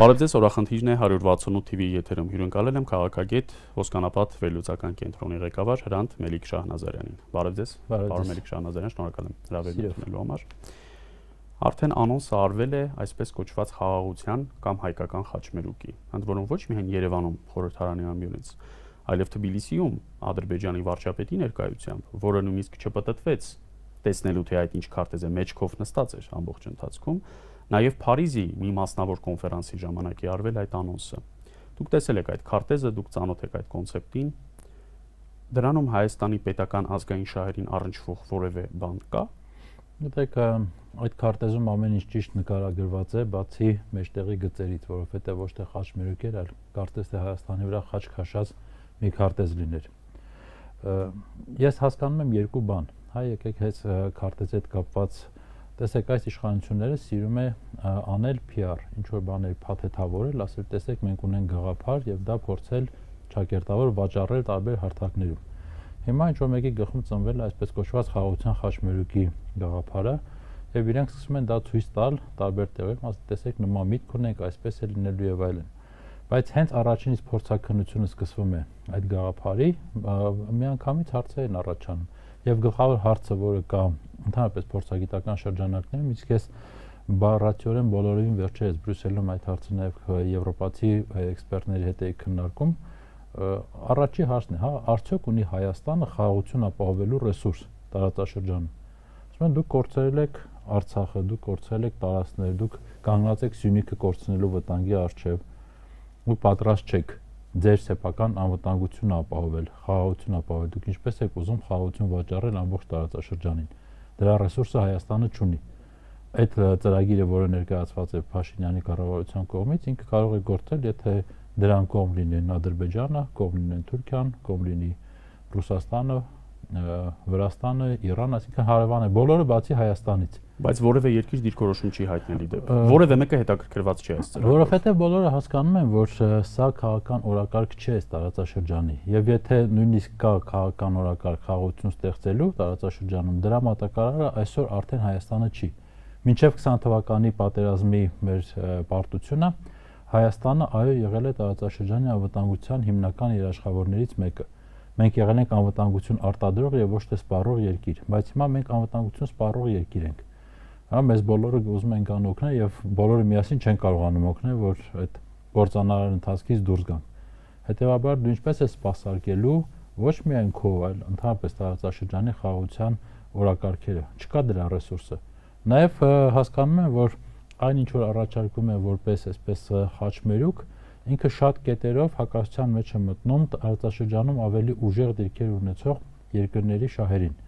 Բարև ձեզ, օրախնդիրն է 168 TV եթերում հյուրընկալել եմ քաղաքագետ Ոսկանապատ վերլուծական կենտրոնի ղեկավար Հրանտ Մելիք Շահնազարյանին։ Բարև ձեզ, պարոն Մելիք Շահնազարյան, շնորհակալ եմ հրավերելու համար։ Արդեն անոնս արվել է այսպես կոչված խաղաղության կամ հայկական խաչմերուկի, ընդ որում ոչ միայն Երևանում խորհրդարանի ամբիոնից, այլև Թբիլիսիում Ադրբեջանի վարչապետի ներկայությամբ, որը նույնիսկ չպտտվեց տեսնելու թե այդ ինչ քարտեզը մեջքով նստած էր ամբողջ ընթացքում, Նաև Փարիզի մի մասնավոր կոնֆերանսի ժամանակ է արվել այդ անոնսը։ Դուք տեսել եք այդ քարտեզը, դուք ծանոթ եք այդ կոնցեպտին։ Դրանում Հայաստանի պետական ազգային շահերին առնչվող որևէ բան կա։ Գիտեք, այդ քարտեզում ամեն ինչ ճիշտ նկարագրված է, բացի մեջտեղի գծերից, որովհետև ոչ թե խաչմերուկ էր, այլ կարծես թե Հայաստանի վրա խաչ քաշած մի քարտեզ լիներ։ Ես հասկանում եմ երկու բան։ Հայ եկեք հենց քարտեզի հետ կապված տեսեք այս իշխանությունները սիրում է անել PR, ինչ որ բաներ փաթեթավորել, ասել տեսեք մենք ունենք գաղափար եւ դա փորձել ճակերտավոր վաճառել տարբեր հարթակներում։ Հիմա ինչ որ մեկի գլխում ծնվել է այսպես կոչված խաղաղության խաչմերուկի գաղափարը եւ իրենք սկսում են դա ցույց տալ տարբեր տեղերում, ասել տեսեք նոմա միտք ունենք, այսպես է լինելու եւ այլն։ Բայց հենց առաջինից փորձակնությունը սկսվում է այդ գաղափարի, միանգամից հարցեր են առաջանում եւ գլխավոր հարցը, որը կա ընդհանրապես փորձագիտական շրջանակներում, իսկ ես բառացիորեն բոլորովին վերջերս Բրյուսելում այդ հարցը նաեւ եվրոպացի էքսպերտների հետ էի քննարկում, առաջի հարցն է, հա, արդյոք ունի Հայաստանը խաղաղություն ապահովելու ռեսուրս տարածաշրջանում։ Ասում են դուք կորցրել եք Արցախը, դուք կորցրել եք տարածքներ, դուք կանգնած եք Սյունիքը կորցնելու վտանգի առջև ու պատրաստ չեք ձեր սեփական անվտանգությունը ապահովել, խաղաղություն ապահովել։ Դուք ինչպես եք ուզում խաղաղություն վաճառել ամբողջ տարածաշրջանին։ Դրա ռեսուրսը Հայաստանը չունի։ Այդ ծրագիրը, որը ներկայացված է Փաշինյանի կառավարության կողմից, ինքը կարող է գործել, եթե դրան կողմ լինեն Ադրբեջանը, կողմ լինեն Թուրքիան, կողմ լինի Ռուսաստանը, Վրաստանը, Իրանը, այսինքն հարևան է բոլորը բացի Հայաստանից բայց որևէ երկիր դիրքորոշում չի հայտնելի դեպքում։ Որևէ մեկը հետաքրքրված չի այս ծրագրով։ Որովհետև բոլորը հասկանում են, որ սա քաղաքական օրակարգ չէ այս տարածաշրջանի։ Եվ եթե նույնիսկ կա քաղաքական օրակարգ խաղաղություն ստեղծելու տարածաշրջանում, դրա մատակարարը այսօր արդեն Հայաստանը չի։ Մինչև 20 թվականի պատերազմի մեր պարտությունը Հայաստանը այո եղել է տարածաշրջանի անվտանգության հիմնական երաշխավորներից մեկը։ Մենք եղել ենք անվտանգություն արտադրող եւ ոչ թե սպառող երկիր, բայց հիմա մենք անվտանգություն սպառող երկիր ենք հա մեզ բոլորը ուզում ենք ան օգնել եւ բոլորը միասին չեն կարողանում օգնել որ այդ գործանարար ընթացքից դուրս գան հետեւաբար դու ինչպես ես սпасարկելու ոչ միայն քո այլ ընդհանրապես տարածաշրջանի խաղաղության օրակարգերը չկա դրա ռեսուրսը նաեւ հասկանում եմ որ այն ինչ որ առաջարկում է որպես այսպես խաչմերուկ ինքը շատ կետերով հակասության մեջ է մտնում արտաշրջանում ավելի ուժեղ դիրքեր ունեցող երկրների շահերին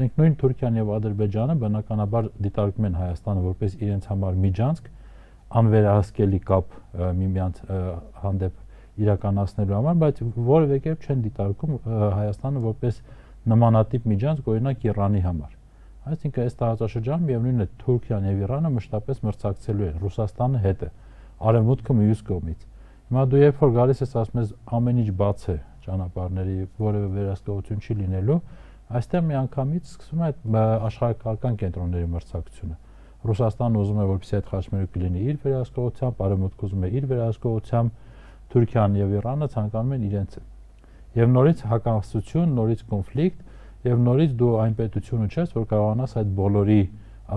Մենք նույն Թուրքիան եւ Ադրբեջանը բնականաբար դիտարկում են Հայաստանը որպես իրենց համար միջանցք, անվերահսկելի կապ միմյանց հանդեպ իրականացնելու համար, բայց որևէ կերպ չեն դիտարկում Հայաստանը որպես նմանատիպ միջանցք օրինակ Իրանի համար։ Այսինքն այս տարածաշրջանում միևնույնն է Թուրքիան եւ Իրանը մշտապես մրցակցելու են Ռուսաստանը հետ է արևմուտքը մյուս կողմից։ Հիմա դու երբ որ գալիս ես ասում ես ամեն ինչ բաց է ճանապարհների որևէ վերահսկողություն չի լինելու, Այստեղ միանգամից սկսում է այդ աշխարհական կենտրոնների մրցակցությունը։ Ռուսաստանը ուզում է, որպեսզի այդ խաչմերուկ կլինի իր վերահսկողությամբ, Արևմուտքը ուզում է իր վերահսկողությամբ, Թուրքիան եւ Իրանը ցանկանում են իրենց։ Եվ նորից հակամարտություն, նորից կոնֆլիկտ եւ նորից դու այն պետությունը չես, որ կարողանաս այդ բոլորի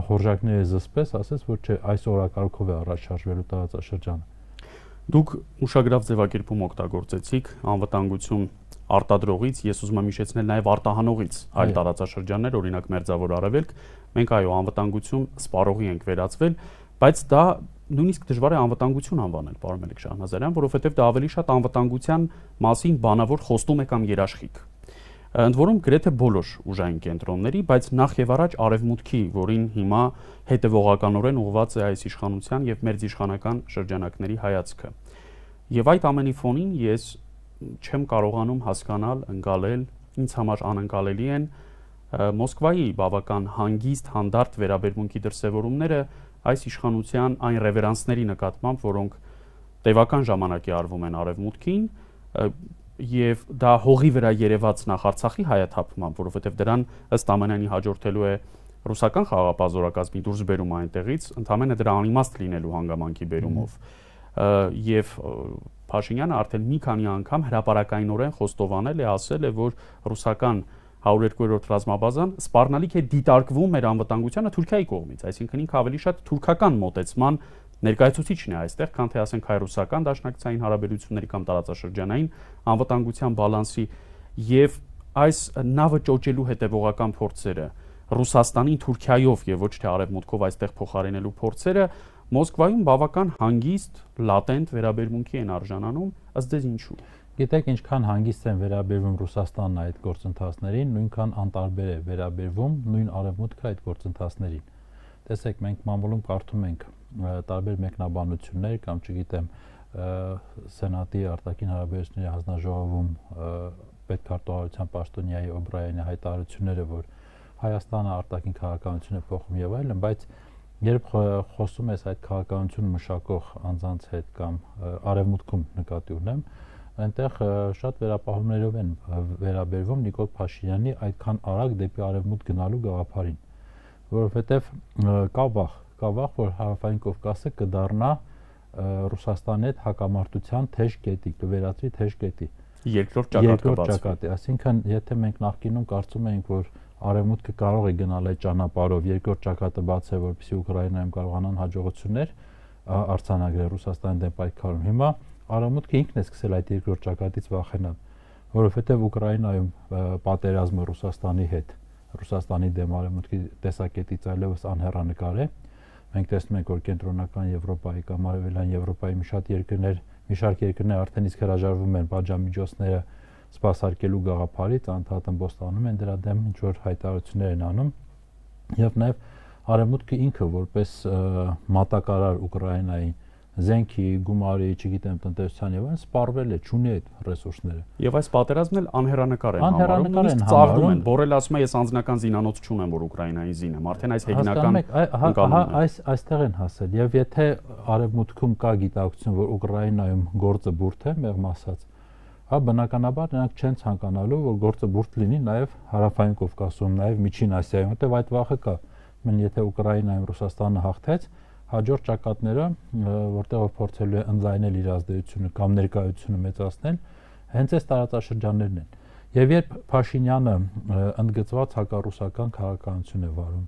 հորժակները զսպես, ասես, որ չէ, այս օրակարգով է առաջարժվելու տարածաշրջանը։ Դուք ուշագրավ ձևակերպում օգտագործեցիք անվտանգություն արտադրողից, ես ուզում եմ հիշեցնել նաև արտահանողից այլ հա։ տարածաշրջաններ, օրինակ Մերձավոր Արևելք, մենք այո, անվտանգություն սպառողի ենք վերածվել, բայց դա նույնիսկ դժվար է անվտանգություն անվանել, պարոն Մելիք Շահնազարյան, որովհետև դա ավելի շատ անվտանգության մասին բանավոր խոստում է կամ երաշխիք։ Ընդ որում գրեթե բոլոր ուժային կենտրոնների, բայց նախ եւ առաջ արևմուտքի, որին հիմա հետևողականորեն ուղված է այս իշխանության եւ մեր իշխանական շրջանակների հայացքը։ Եվ այդ ամենի ֆոնին ես չեմ կարողանում հասկանալ, ընկալել, ինձ համար անընկալելի են Մոսկվայի բավական հանգիստ հանդարտ վերաբերմունքի դրսևորումները այս իշխանության այն ռևերանսների նկատմամբ, որոնք տևական ժամանակի արվում են արևմուտքին եւ դա հողի վրա երևած նախ Արցախի հայաթափման, որովհետեւ դրան ըստ ամենանի հաջորդելու է ռուսական խաղապազորակազմի դուրս բերում այնտեղից, ընդամենը դրա անիմաստ լինելու հանգամանքի բերումով։ Եվ Փաշինյանը արդեն մի քանի անգամ հրաապարակայինորեն խոստովանել է, ասել է, որ ռուսական 102-րդ ռազմաբազան սպառնալիք է դիտարկվում մեր անվտանգությանը Թուրքիայի կողմից, այսինքն ինքը ավելի շատ թուրքական մոտեցման ներկայացուցիչն է այստեղ, քան թե ասենք հայ-ռուսական դաշնակցային հարաբերությունների կամ տարածաշրջանային անվտանգության բալանսի եւ այս նավը ճոճելու հետևողական փորձերը Ռուսաստանին Թուրքիայով եւ ոչ թե արևմուտքով այստեղ փոխարինելու փորձերը Մոսկվայում բավական հանգիստ, լատենտ վերաբերմունքի են արժանանում, ըստ դες ինչու։ Գիտեք, ինչքան հանգիստ են վերաբերվում Ռուսաստանն այդ գործընթացներին, նույնքան անտարբեր է վերաբերվում նույն արևմուտքը այդ գործընթացներին։ Տեսեք, մենք մամուլում կարդում ենք տարբեր մեկնաբանություններ կամ չգիտեմ, սենատի արտաքին հարաբերությունների հանձնաժողովում պետքարտուղարության պաշտոնյայի Օբրայանի հայտարարությունները, որ Հայաստանը արտաքին քաղաքականությունը փոխում եւ այլն, բայց Երբ խոսում ես այդ քաղաքականություն մշակող անձանց հետ կամ արևմուտքում նկատի ունեմ, այնտեղ շատ վերապահումներով են վերաբերվում Նիկոլ Փաշինյանի այդքան արագ դեպի արևմուտք գնալու գաղափարին, որովհետև կա վախ, կա վախ, որ հարավային Կովկասը կդառնա Ռուսաստանի հետ հակամարտության թեժ կետի, կվերածվի թեժ կետի։ Երկրորդ ճակատ կբացվի։ Երկրորդ ճակատի, այսինքն եթե մենք նախկինում կարծում էինք, որ արևմուտքը կարող է գնալ այդ ճանապարհով երկրորդ ճակատը բաց է որպեսզի ուկրաինայում կարողանան հաջողություններ արցանագրել ռուսաստանի դեմ պայքարում հիմա արևմուտքը ինքն է սկսել այդ երկրորդ ճակատից վախենալ որովհետև ուկրաինայում պատերազմը ռուսաստանի հետ ռուսաստանի դեմ արևմուտքի տեսակետից այլևս անհեռանկար է մենք տեսնում ենք որ կենտրոնական եվրոպայի կամ արևելյան եվրոպայի մի շատ երկրներ մի շարք երկրներ արդեն իսկ հրաժարվում են պատժամիջոցները սпасարկելու գաղափարից անդադար ըմբոստանում են դրա դեմ ինչ որ հայտարարություններ են անում եւ նաեւ արևմուտքը ինքը որպես մատակարար Ուկրաինայի զենքի, գումարի, չգիտեմ, տնտեսության եւ այլն սպառվել է, ճունի այդ ռեսուրսները։ Եվ այս պատերազմն էլ անհերանեկար են համարում, նույնիսկ ծաղրում են, որել ասում է ես անձնական զինանոց չունեմ, որ Ուկրաինայի զին եմ, արդեն այս հեգնական ընկալումն է։ Այս այստեղ են հասել։ Եվ եթե արևմուտքում կա գիտակցություն, որ Ուկրաինայում գործը բուրդ է, մեղմ ասած, հա բնականաբար նրանք չեն ցանկանալու որ գործը բուրտ լինի նաև հարավային Կովկասում, նաև Միջին Ասիայում, որտեղ այդ վախը կա։ Մեն եթե Ուկրաինայում Ռուսաստանը հաղթեց, հաջորդ ճակատները, որտեղ փորձելու է ընդլայնել իր ազդեցությունը կամ ներկայությունը մեծացնել, հենց այս տարածաշրջաններն են։ Եվ երբ Փաշինյանը ընդգծված հակառուսական քաղաքականություն է վարում,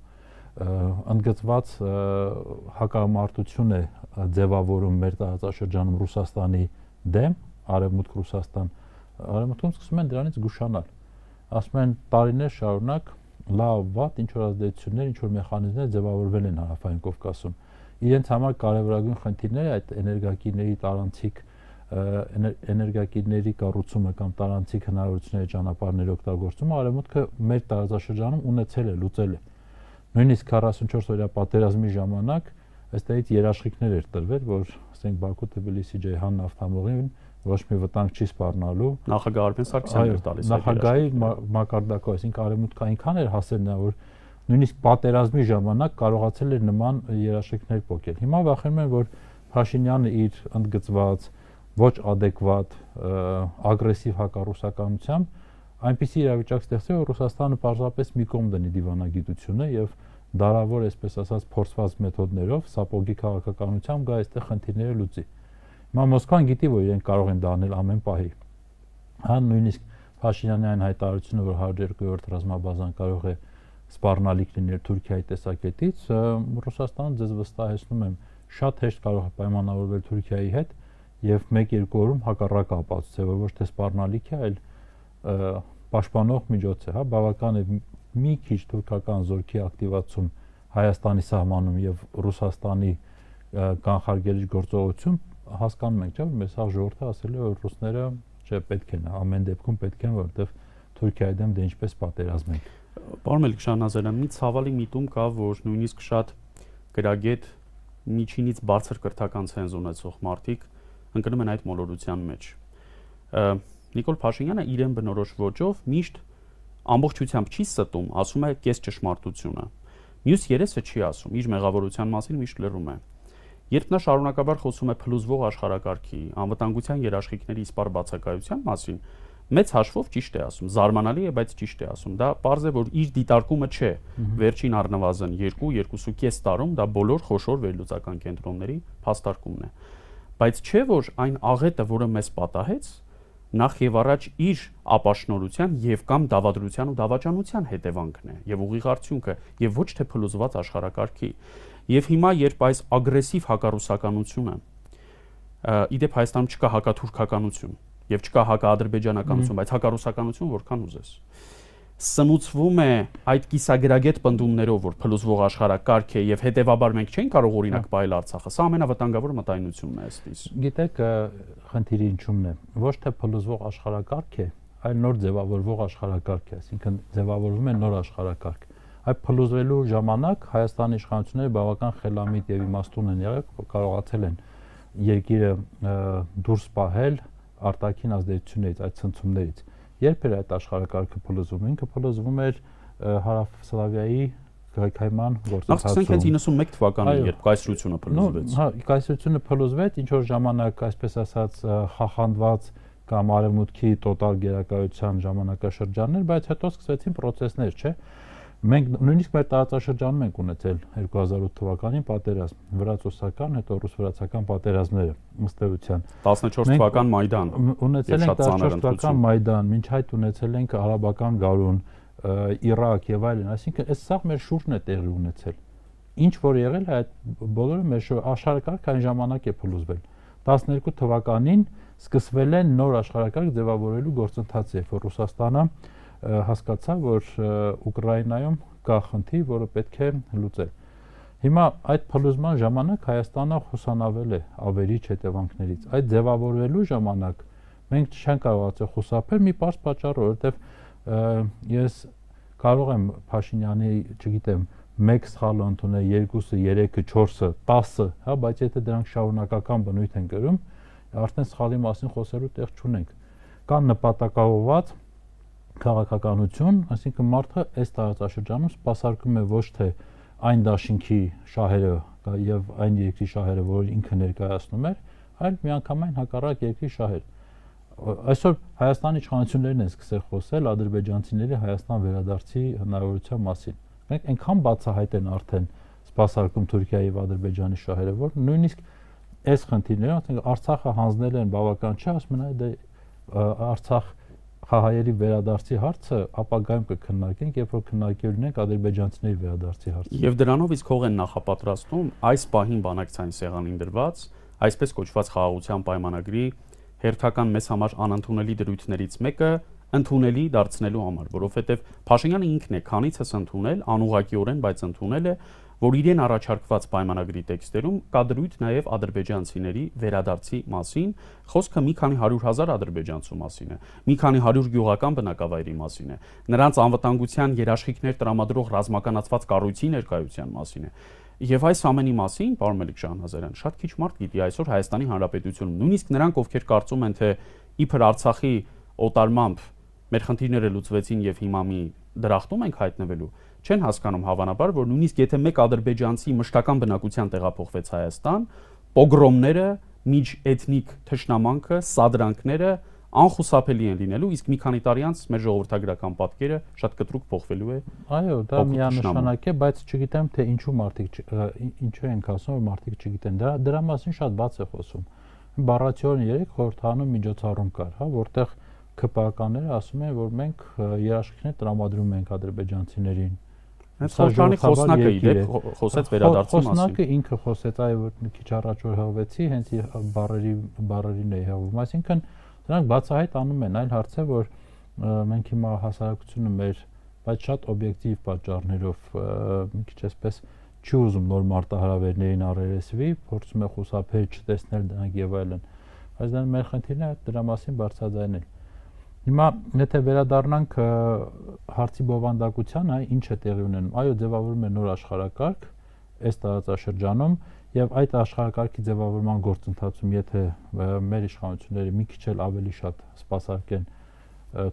ընդգծված հակամարտություն է ձևավորում մեր տարածաշրջանում Ռուսաստանի դեմ, Արևմուտք Ռուսաստան, Արևմուտքում սկսում են դրանից զգուշանալ։ Ասում են տարիներ շարունակ լավ վատ ինչ որ ազդեցություններ, ինչ որ մեխանիզմներ ձևավորվել են հարավային Կովկասում։ Իրենց համար կարևորագույն խնդիրները այդ էներգակիրների տարանցիկ էներգակիրների կառուցումը կամ տարանցիկ հնարավորությունների ճանապարհների օգտագործումը արևմուտքը մեր տարածաշրջանում ունեցել է, լուծել է։ Նույնիսկ 44 օրյա պատերազմի ժամանակ այստեղից երաշխիքներ էր տրվել, որ ասենք Բաքու, Թբիլիսի, Ջեհան նավթամողին ոչ մի վտանգ չի սպառնալու։ Նախագահ Արմեն Սարգսյանն էր տալիս։ Նախագահի մակարդակը, այսինքն արևմուտքը այնքան էր հասել նա, որ նույնիսկ պատերազմի ժամանակ կարողացել էր նման երաշխիքներ փոխել։ Հիմա վախենում եմ, որ Փաշինյանը իր ընդգծված ոչ adekvat ագրեսիվ հակառուսականությամբ այնպիսի իրավիճակ ստեղծել, որ Ռուսաստանը պարզապես մի կողմ դնի դիվանագիտությունը եւ դարավոր, այսպես ասած, փորձված մեթոդներով սապոգի քաղաքականությամբ գա այստեղ խնդիրները լուծի։ Հիմա Մոսկվան գիտի, որ իրենք կարող են դառնել ամեն պահի։ Հա նույնիսկ Փաշինյանի այն հայտարարությունը, որ 102-րդ ռազմաբազան կարող է սպառնալիք լինել Թուրքիայի տեսակետից, Ռուսաստանը ձեզ վստահեցնում եմ, շատ հեշտ կարող է պայմանավորվել Թուրքիայի հետ եւ 1-2 օրում հակառակ ապացուցե, որ ոչ թե սպառնալիք է, այլ պաշտպանող միջոց է, հա, բավական է մի քիչ թուրքական զորքի ակտիվացում Հայաստանի սահմանում եւ Ռուսաստանի կանխարգելիչ գործողություն հասկանում ենք, չէ՞, որ մեզ հա ժողովուրդը ասել է, որ ռուսները չէ, պետք են, ամեն դեպքում պետք են, որովհետև Թուրքիայի դեմ դե ինչպես պատերազմ ենք։ Պարոն Մելիքշանազարյան, մի ցավալի միտում կա, որ նույնիսկ շատ գրագետ միջինից բարձր կրթական ցենզ ունեցող մարդիկ ընկնում են այդ մոլորության մեջ։ Նիկոլ Փաշինյանը իրեն բնորոշ ոճով միշտ ամբողջությամբ չի ստում, ասում է կես ճշմարտությունը։ Մյուս երեսը չի ասում, իր մեղավորության մասին միշտ լրում է։ Ա, Երբ նա շարունակաբար խոսում է փլուզվող աշխարակարգի, անվտանգության երաշխիքների իսպար բացակայության մասին, մեծ հաշվով ճիշտ է ասում, զարմանալի է, բայց ճիշտ է ասում։ Դա պարզ է, որ իր դիտարկումը չէ։ Վերջին առնվազն 2-2.5 տարում դա բոլոր խոշոր վերլուծական կենտրոնների փաստարկումն է։ Բայց չէ որ այն աղետը, որը մեզ պատահեց, նախ եւ առաջ իր ապաշնորության եւ կամ դավադրության ու դավաճանության հետևանքն է եւ ուղիղ արդյունքը եւ ոչ թե փլուզված աշխարակարգի Եվ հիմա, երբ այս ագրեսիվ հակառուսականությունը իդեպ Հայաստանում չկա հակաթուրքականություն եւ չկա հակաադրբեջանականություն, բայց հակառուսականություն որքան ուզես սնուցվում է այդ կիսագրագետ պնդումներով, որ փլուզվող աշխարհակարգ է եւ հետեւաբար մենք չենք կարող օրինակ բայել հա։ Արցախը։ Սա ամենավտանգավոր մտայնությունն է ըստիս։ Գիտեք, խնդիրը ինչումն է։ Ոչ թե փլուզվող աշխարհակարգ է, այլ նոր ձևավորվող աշխարհակարգ է, այսինքն ձևավորվում է նոր աշխարհակարգ։ Այդ փլուզվելու ժամանակ Հայաստանի իշխանությունները բավական խելամիտ եւ իմաստուն են եղել, կարողացել են երկիրը դուրս պահել արտաքին ազդեցություններից, այդ ցնցումներից։ Երբ էր այդ աշխարհակարգը փլուզվում, ինքը փլուզվում էր հարավսլավիայի հայկայման գործընթացում։ Իսկ հենց 91 թվականին, երբ կայսրությունը փլուզվեց։ Հա, կայսրությունը փլուզվեց, ինչ որ ժամանակ, այսպես ասած, խախանդված կամ արևմուտքի տոտալ գերակայության ժամանակաշրջաններ, բայց հետո սկսվեցին process-ներ, չէ՞, Մենք նույնիսկ մեր տարածաշրջանում ենք ունեցել 2008 թվականին պատերազմ, վրացոսական, հետո ռուս-վրացական պատերազմները ըստ էության 14 թվական Մայդան։ Ունեցել ենք 14 թվական Մայդան, ոչ այդ ունեցել ենք արաբական գարուն, Իրաք եւ այլն, այսինքն այս սա մեր շուրջն է տեղի ունեցել։ Ինչ որ եղել է այդ բոլորը մեր աշխարհակարգ այն ժամանակ է փլուզվել։ 12 թվականին սկսվել են նոր աշխարհակարգ ձևավորելու գործընթացը, երբ որ Ռուսաստանը հասկացա, որ Ուկրաինայում կա խնդիր, որը պետք է լուծել։ Հիմա այդ փլուզման ժամանակ Հայաստանը խուսանավել է ավերիչ հետևանքներից։ Այդ ձևավորվելու ժամանակ մենք չենք կարողացել խուսափել մի բարձ պատճառով, որովհետև ես կարող եմ Փաշինյանի, չգիտեմ, 1 սխալը ընդունել, 2-ը, 3-ը, 4-ը, 10-ը, հա, բայց եթե դրանք շարունակական բնույթ են գրում, արդեն սխալի մասին խոսելու տեղ չունենք։ Կան նպատակաուղված քաղաքականություն, այսինքն մարդը այս տարածաշրջանում սпасարկում է ոչ թե այն դաշինքի շահերը եւ այն երկրի շահերը, որ ինքը ներկայացնում էր, այլ միանգամայն հակառակ երկրի շահեր։ Այսօր Հայաստանի իշխանություններն են սկսել խոսել ադրբեջանցիների Հայաստան վերադարձի հնարավորության մասին։ Մենք այնքան բացահայտ են արդեն սпасարկում Թուրքիայի եւ Ադրբեջանի շահերը, որ նույնիսկ այս խնդիրները, ասենք Արցախը հանձնել են բավական չէ, ասում են այ դե Արցախը խաղայերի վերադարձի հարցը ապագայում կքննարկենք, երբ որ քննարկելու ենք ադրբեջանցիների վերադարձի հարցը։ Եվ դրանով իսկ հող են նախապատրաստում այս պահին բանակցային սեղանին դրված այսպես կոչված խաղաղության պայմանագրի հերթական մեզ համար անընդունելի դրույթներից մեկը ընդունելի դարձնելու համար, որովհետև Փաշինյանը ինքն է քանիցս ընդունել, անուղակիորեն, բայց ընդունել է, որ իրեն առաջարկված պայմանագրի տեքստերում կա դրույթ նաև ադրբեջանցիների վերադարձի մասին, խոսքը մի քանի 100.000 ադրբեջանցու մասին է, մի քանի 100 գյուղական բնակավայրի մասին է, նրանց անվտանգության երաշխիքներ տրամադրող ռազմականացված կառույցի ներկայության մասին է։ Եվ այս ամենի մասին, պարոն Մելիքյան Հազարյան, շատ քիչ մարդ գիտի այսօր Հայաստանի Հանրապետությունում, նույնիսկ նրանք, ովքեր կարծում են, թե իբր Արցախի օտարմամբ մեր խնդիրները լուծվեցին եւ հիմա մի դրախտում ենք հայտնվելու, չեն հասկանում հավանաբար, որ նույնիսկ եթե մեկ ադրբեջանցի մշտական բնակության տեղափոխվեց Հայաստան, պոգրոմները, միջ էթնիկ թշնամանքը, սադրանքները անխուսափելի են լինելու, իսկ մի քանի տարի անց մեր ժողովրդագրական պատկերը շատ կտրուկ փոխվելու է։ Այո, դա միանշանակ է, բայց չգիտեմ թե ինչու մարդիկ ինչու ենք ասում, որ մարդիկ չգիտեն։ Դա դրա մասին շատ բաց է խոսում։ Բառացիորեն 3 խորհրդանում միջոցառում կար, հա, որտեղ ԿՊԱ-ականները ասում են, որ մենք երաշխիքներ տրամադրում ենք ադրբեջանցիներին Հենց Խոշանի խոսնակը իդեպ խոսեց վերադարձի մասին։ Խոսնակը ինքը խոսեց, այո, որ մի քիչ առաջ որ հովեցի, հենց բարերի բարերին էի հովում, այսինքն նրանք բացահայտ անում են այլ հարցը, որ մենք հիմա հասարակությունը մեր բայց շատ օբյեկտիվ պատճառներով մի քիչ այսպես չի ուզում նոր մարտահրավերներին առերեսվի, փորձում է խուսափել, չտեսնել դրանք եւ այլն։ Բայց դա մեր խնդիրն է դրա մասին բարձրաձայնել։ Հիմա եթե վերադառնանք հարցի բովանդակությանը, ինչ է տեղի ունենում։ Այո, ձևավորվում է նոր աշխարհակարգ այս տարածաշրջանում եւ այդ աշխարհակարգի ձևավորման գործընթացում, եթե մեր իշխանությունները մի քիչ էլ ավելի շատ սпасարկեն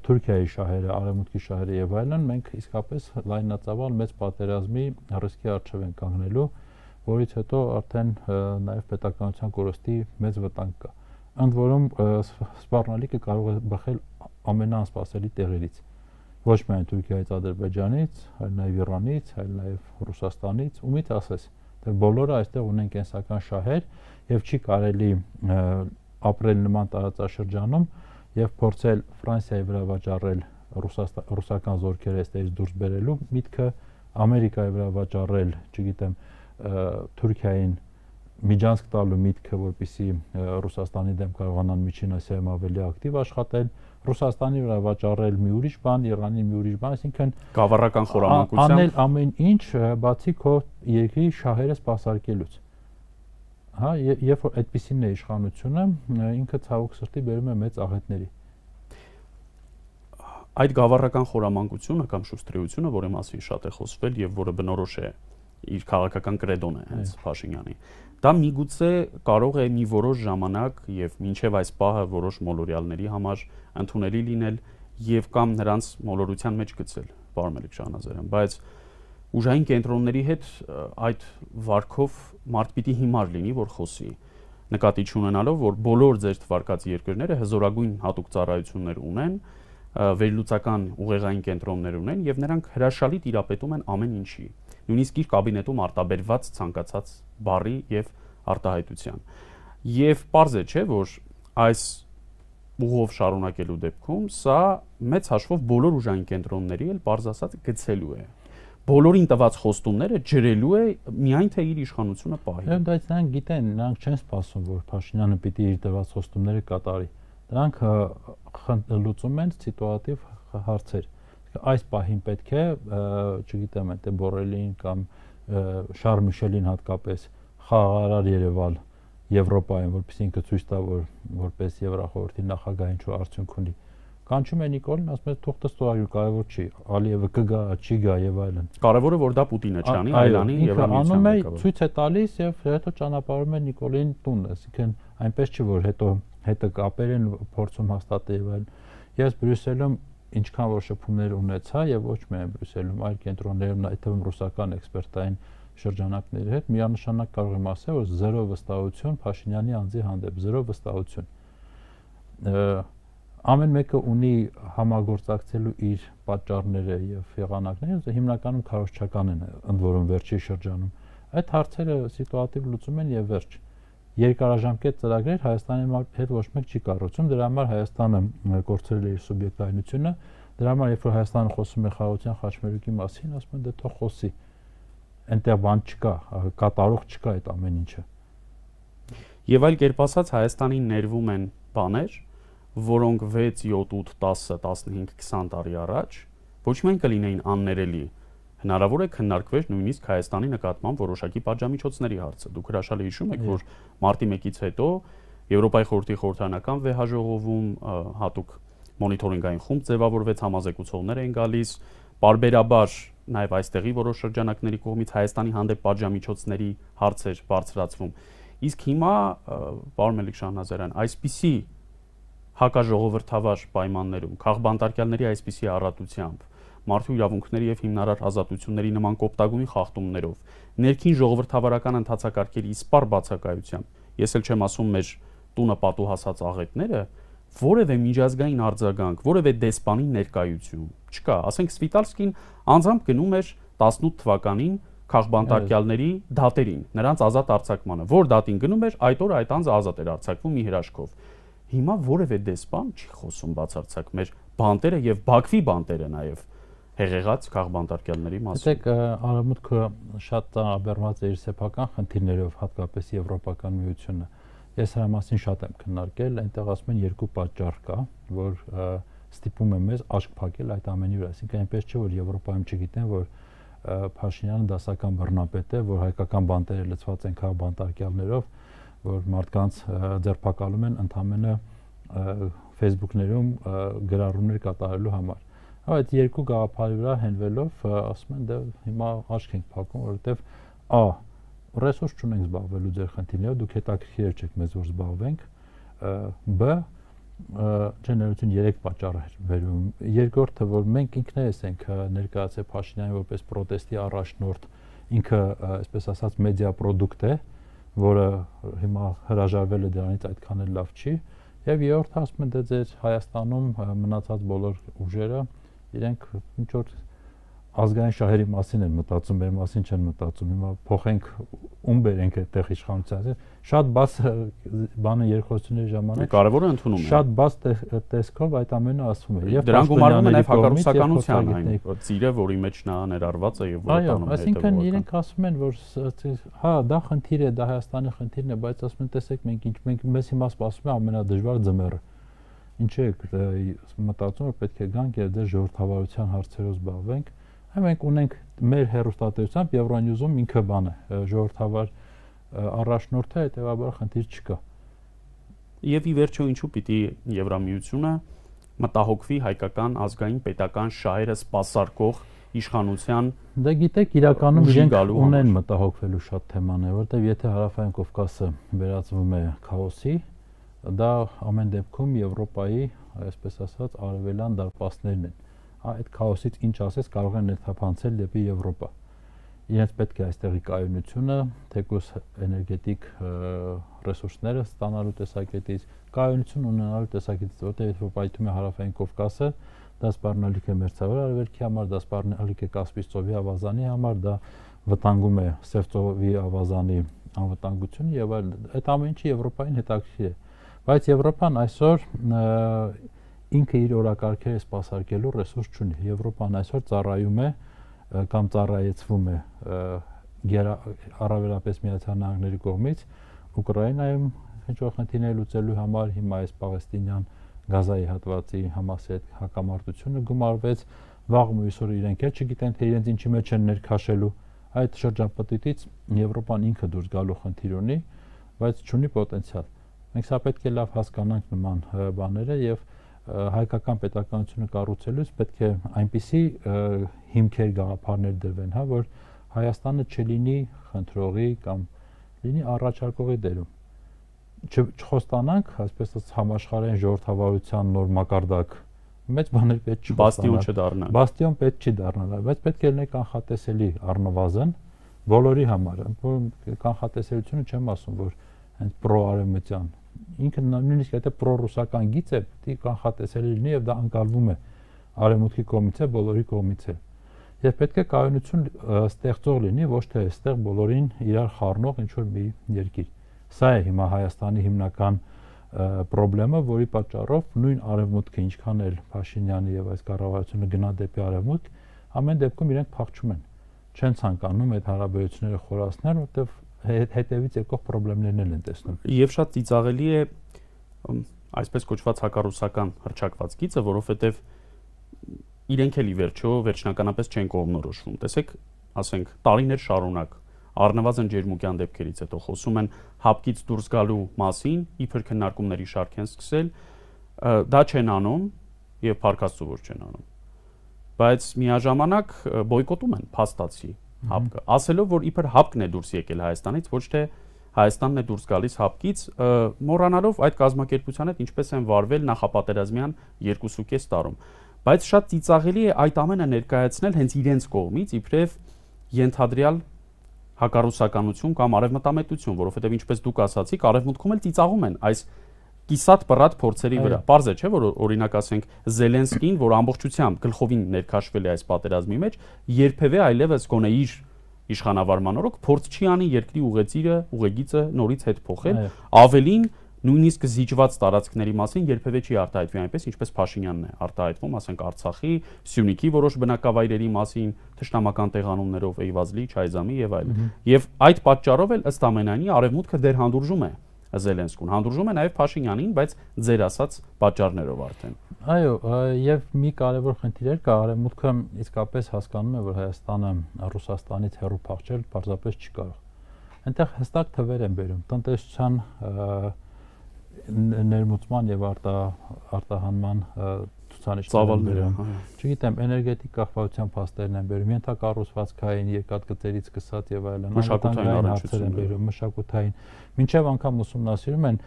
Թուրքիայի շահերը, Արևմուտքի շահերը եւ այլն, մենք իսկապես լայնածավալ մեծ պատերազմի ռիսկի արժեվ ենք կանգնելու, որից հետո արդեն նաեւ պետականության կորստի մեծ վտանգ կա։ Ա, ընդ որում սպառնալիքը կարող է բխել ամենաանսպասելի տեղերից ոչ միայն Թուրքիայից, Ադրբեջանից, այլ նաև Իրանից, այլ նաև Ռուսաստանից, ումից ասես, թե դե բոլորը այստեղ ունեն կենսական շահեր եւ չի կարելի ապրել նման տարածաշրջանում եւ փորձել Ֆրանսիայի վրա վաճառել ռուսական զորքերը այստեղից դուրս բերելու միտքը Ամերիկայի վրա վաճառել, չգիտեմ, Թուրքիային միջանցք տալու միտքը, որպիսի Ռուսաստանի դեմ կարողանան Միջին Ասիայում ավելի ակտիվ աշխատել, Ռուսաստանի վրա վաճառել մի ուրիշ բան, Իրանի մի ուրիշ բան, այսինքն գավառական խորամանկությամբ անել ամեն ինչ, բացի քո երկրի շահերը սпасարկելուց։ Հա, երբ որ այդպեսին է իշխանությունը, ինքը ցավոք սրտի բերում է մեծ աղետների այդ գավառական խորամանկությունը կամ շուստրիությունը, որի մասին շատ է խոսվել եւ որը բնորոշ է իր քաղաքական կրեդոն է հենց Փաշինյանի, Դա միգուցե կարող է մի որոշ ժամանակ եւ մինչեւ այս պահը որոշ մոլորյալների համար ընդունելի լինել եւ կամ նրանց մոլորության մեջ գցել, պարոն Մելիքյան Ազարյան, բայց ուժային կենտրոնների հետ այդ վարկով մարդ պիտի հիմար լինի, որ խոսի նկատի ունենալով, որ բոլոր ձեր թվարկած երկրները հզորագույն հատուկ ծառայություններ ունեն, վերլուծական ուղեղային կենտրոններ ունեն եւ նրանք հրաշալի տիրապետում են ամեն ինչի նույնիսկ իր կաբինետում արտաբերված ցանկացած բարի եւ արտահայտության։ Եվ པարզ է, չէ, որ այս ուղով շարունակելու դեպքում սա մեծ հաշվով բոլոր ուժային կենտրոնների էլ པարզ ասած գցելու է բոլորին տված խոստումները ջրելու է միայն թե իր իշխանությունը պահի։ Եվ բայց նրանք գիտեն, նրանք չեն սպասում, որ Փաշինյանը պիտի իր տված խոստումները կատարի։ Նրանք լուծում են սիտուատիվ հարցեր այս պահին պետք է, չգիտեմ, եթե Բորելին կամ Շար Միշելին հատկապես խաղարար Երևան Եվրոպայում, որպես ինքը ցույց տա, որ որպես Եվրախորհրդի նախագահ ինչու արդյունք ունի։ Կանչում է Նիկոլին, ասում է թող տստորայու կարևոր չի, Ալիևը կգա, չի գա եւ այլն։ Կարևորը որ դա Պուտինը չանի, այլ անի Եվրամիության ղեկավարը։ Անում է ցույց է տալիս եւ հետո ճանապարհում է Նիկոլին տուն, այսինքն այնպես չի որ հետո հետը կապեր են փորձում հաստատել եւ այլն։ Ես Բրյուսելում ինչքան որ շփումներ ունեցա եւ ոչ միայն Բրյուսելում, այլ կենտրոններում, այդ թվում ռուսական էքսպերտային շրջանակների հետ միանշանակ կարող եմ ասել, որ զերո վստահություն Փաշինյանի անձի հանդեպ, զերո վստահություն։ Ամեն մեկը ունի համագործակցելու իր պատճառները եւ եղանակները, հիմնականում քարոշչական են ընդ որում վերջի շրջանում։ Այդ հարցերը սիտուատիվ լուծում են եւ վերջ երկարաժամկետ ծրագրեր Հայաստանի հետ ոչ մեկ չի կառուցում, դրա համար Հայաստանը կորցրել է իր սուբյեկտայինությունը, դրա համար երբ որ Հայաստանը խոսում է խաղաղության խաչմերուկի մասին, ասում են դե թող խոսի։ Այնտեղ բան չկա, կատարող չկա այդ ամեն ինչը։ Եվ այլ կերպ ասած Հայաստանի ներվում են բաներ, որոնք 6, 7, 8, 10, 15, 20 տարի առաջ ոչ մեն կլինեին աններելի Հնարավոր է քննարկվեր նույնիսկ Հայաստանի նկատմամբ որոշակի պատժամիջոցների հարցը։ Դուք հրաշալի հիշում եք, որ մարտի 1-ից հետո Եվրոպայի խորհրդի խորհրդանական վեհաժողովում հատուկ մոնիթորինգային խումբ ձևավորվեց, համազեկուցողներ են գալիս, բարբերաբար նաև այստեղի որոշ շրջանակների կողմից Հայաստանի հանդեպ պատժամիջոցների հարցեր բարձրացվում։ Իսկ հիմա, պարոն Մելիք Շահնազարյան, այսպիսի հակաժողովրդավար պայմաններում, քաղբանտարկյալների այսպիսի առատությամբ մարդու իրավունքների եւ հիմնարար ազատությունների նման կոպտագույն խախտումներով, ներքին ժողովրդավարական ընդհանցակարգերի իսպար բացակայությամբ։ Ես էլ չեմ ասում մեր տունը պատուհասած աղետները, որևէ միջազգային արձագանք, որևէ դեսպանի ներկայություն չկա։ Ասենք Սվիտալսկին անձամբ գնում էր 18 թվականին քաղբանտարկյալների դատերին, նրանց ազատ արձակմանը, որ դատին գնում էր, այդ օրը այդ անձը ազատ էր արձակվում իր հրաշքով։ Հիմա որևէ դեսպան չի խոսում բացարձակ մեր բանտերը եւ Բաքվի բանտերը նաեւ հեղեղած քաղբանտարկյալների մասին։ Գիտեք, արևմուտքը շատ աբերված է իր սեփական խնդիրներով, հատկապես եվրոպական միությունը։ Ես հրա մասին շատ եմ քննարկել, այնտեղ ասում են երկու պատճառ կա, որ ստիպում է մեզ աչք փակել այդ ամենի վրա, այսինքն այնպես չէ, որ Եվրոպայում չգիտեն, որ Փաշինյանը դասական բռնապետ է, որ հայկական բանտերը լցված են քաղբանտարկյալներով, որ մարդկանց ձերբակալում են ընդամենը Facebook-ներում գրառումներ կատարելու համար այդ երկու գաղափարի վրա հենվելով ասում են դե հիմա աչք ենք փակում որովհետև ա ռեսուրս չունենք զբաղվելու ձեր խնդիրներով դուք հետաքրքիր չեք մեզ որ զբաղվենք բ ջեներություն 3 պատճառ էր վերում երկրորդը որ մենք ինքներս ենք ներկայացել Փաշինյանին որպես պրոտեստի առաջնորդ ինքը այսպես ասած մեդիա product է որը հիմա հրաժարվել է դրանից այդքան էլ լավ չի եւ երրորդը ասում են դե ձեր Հայաստանում մնացած բոլոր ուժերը իրենք ինչ որ ազգային շահերի մասին են մտածում, մեր մասին չեն մտածում։ Հիմա փոխենք ում բերենք այդտեղ իշխանության։ Շատ բաց բանը երկխոսությունների ժամանակ կարևորը ընդունում է։ Շատ բաց տեսքով այդ ամենը ասվում է։ Եվ դրանք գումարվում են նաև հակառուսականության այն ծիրը, որի մեջ նա ներառված է եւ որը տանում է։ Այո, այսինքն իրենք ասում են, որ հա, դա խնդիր է, դա Հայաստանի խնդիրն է, բայց ասում են, տեսեք, մենք ինչ մենք մեզ հիմա սպասում է ամենադժվար ձմեռը ինչի է մտածում որ պետք է գանք եւ դե ժողովրդավարության հարցերով զբաղվենք այ մենք ունենք մեր հերոստատեսությամբ Եվրանյուզում ինքը բան է ժողովրդավար առաջնորդ է հետեւաբար խնդիր չկա եւ ի վերջո ինչու պիտի Եվրամիությունը մտահոգվի հայկական ազգային պետական շահերը սпасարկող իշխանության Դա դե գիտեք, իրականում իրենք ունեն մտահոգվելու շատ թեման է, որտեղ եթե հարավային Կովկասը վերածվում է քաոսի, Դա ամեն դեպքում Եվրոպայի, այսպես ասած, արևելյան դարպասներն են։ Այդ քաոսից ինչ ասես, կարող են ներթափանցել դեպի Եվրոպա։ Իրենց պետք է այստեղի կայունությունը, թեկուս էներգետիկ ռեսուրսները ստանալու տեսակետից, կայունություն ունենալու տեսակետից, որտեղ Եվրոպայի թվում է հարավային Կովկասը, դա սպառնալիք է մերձավոր արևելքի համար, դա սպառնալիք է Կասպից ծովի ավազանի համար, դա վտանգում է Սև ծովի ավազանի անվտանգությունը եւ այլ այդ ամեն ինչը Եվրոպային հետաքրքիր է։ եվ Բայց Եվրոպան այսօր ինքը իր օրակարգերը սпасարկելու ռեսուրս չունի։ Եվրոպան այսօր ծառայում է կամ ծառայեցվում է առավելապես Միացյալ Նահանգների կողմից Ուկրաինայում հնչող խնդիրները լուծելու համար հիմա այս Պաղեստինյան Գազայի հատվածի Համասի հետ հակամարտությունը գումարվեց վաղ մյուսօր իրենք էլ չգիտեն թե իրենց ինչի մեջ են ներքաշելու այդ շրջապտույտից Եվրոպան ինքը դուրս գալու խնդիր ունի բայց չունի պոտենցիալ Մենք սա պետք է լավ հասկանանք նման բաները եւ հայկական պետականությունը կառուցելուց պետք է այնպիսի հիմքեր գաղափարներ դրվեն, հա, որ Հայաստանը չլինի խնդրողի կամ լինի առաջարկողի դերում չխոստանանք, այսպես ասած համաշխարհային ժողովրդավարության նոր մակարդակ մեծ բաներ պետք չի բաստիոն չդառնա։ Բաստիոն պետք չի դառնալ, բայց պետք է լինի կանխատեսելի առնվազն բոլորի համար։ Կանխատեսելիությունը չեմ ասում, որ հենց պրոարևմտյան ինքը նույնիսկ եթե պրոռուսական գիծ է, պետք է կանխատեսելի լինի եւ դա անկալվում է արևմուտքի կողմից է, բոլորի կողմից է։ Եվ պետք է կայունություն ստեղծող լինի, ոչ թե այստեղ բոլորին իրար խառնող ինչ որ մի երկիր։ Սա է հիմա Հայաստանի հիմնական խնդրը, որի պատճառով նույն արևմուտքը ինչքան էլ Փաշինյանը եւ այս կառավարությունը գնա դեպի արևմուտք, ամեն դեպքում իրենք փախչում են։ Չեն ցանկանում այդ հարաբերությունները խորացնել, որտեղ հետևից եկող խնդիրներն են տեսնում։ Եվ շատ ծիծաղելի է այսպես կոչված հակառուսական հրճակված գիծը, որովհետև իրենք էլ ի վերջո վերջնականապես չեն կողմնորոշվում։ Տեսեք, ասենք տարիներ շարունակ Արնվազն Ջերմուկյան դեպքերից հետո խոսում են հապկից դուրս գալու մասին, իբր քննարկումների շարք են սկսել, դա չեն անում եւ փարկած սուվոր չեն անում։ Բայց միաժամանակ բոյկոտում են փաստացի Հա, հապկը, ասելով որ իբր հապկն է դուրս եկել Հայաստանից, ոչ թե Հայաստանն է դուրս գալիս հապկից, մոռանալով այդ կազմակերպության հետ ինչպես են վարվել նախապատերազմյան 2.5 տարում։ Բայց շատ ծիծաղելի է այդ ամենը ներկայացնել հենց իրենց կողմից, իբրև ենթադրյալ հակառուսականություն կամ արևմտամետություն, որովհետև ինչպես դուք ասացիք, արևմուտքում էլ ծիծաղում են այս կիսատ պռատ փորձերի վրա։ Պարզ է, չէ՞, որ օրինակ ասենք Զելենսկին, որ ամբողջությամբ գլխովին ներքաշվել է այս պատերազմի մեջ, երբևէ այլևս գոնե իր իշխանավարման օրոք փորձ չի անի երկրի ուղեցիրը, ուղեգիծը նորից հետ փոխել, ավելին նույնիսկ զիջված տարածքների մասին երբևէ չի արտահայտվի այնպես ինչպես Փաշինյանն է արտահայտվում, ասենք Արցախի, Սյունիքի որոշ բնակավայրերի մասին ճշտամական տեղանուններով Էյվազլի, Չայզամի եւ այլն։ Եվ այդ պատճառով էլ ըստ ամենայնի արևմուտքը դեր հանդուրժում է Զելենսկուն։ Հանդուրժում է նաև Փաշինյանին, բայց ձեր ասած պատճառներով արդեն։ Այո, եւ մի կարևոր խնդիր կա, արևմուտքը իսկապես հասկանում է, որ Հայաստանը Ռուսաստանից հեռու փախչել պարզապես չի կարող։ Այնտեղ հստակ թվեր են բերում տնտեսության ներմուծման եւ արտահանման ցուցանիշները։ հա։ Չգիտեմ, էներգետիկ կախվածության փաստերն են վերում, ենթակառուցվածքային երկաթգծերից սկսած եւ այլն, մշակութային հարցեր են վերում, մշակութային։ Մինչեւ անգամ ուսումնասիրում են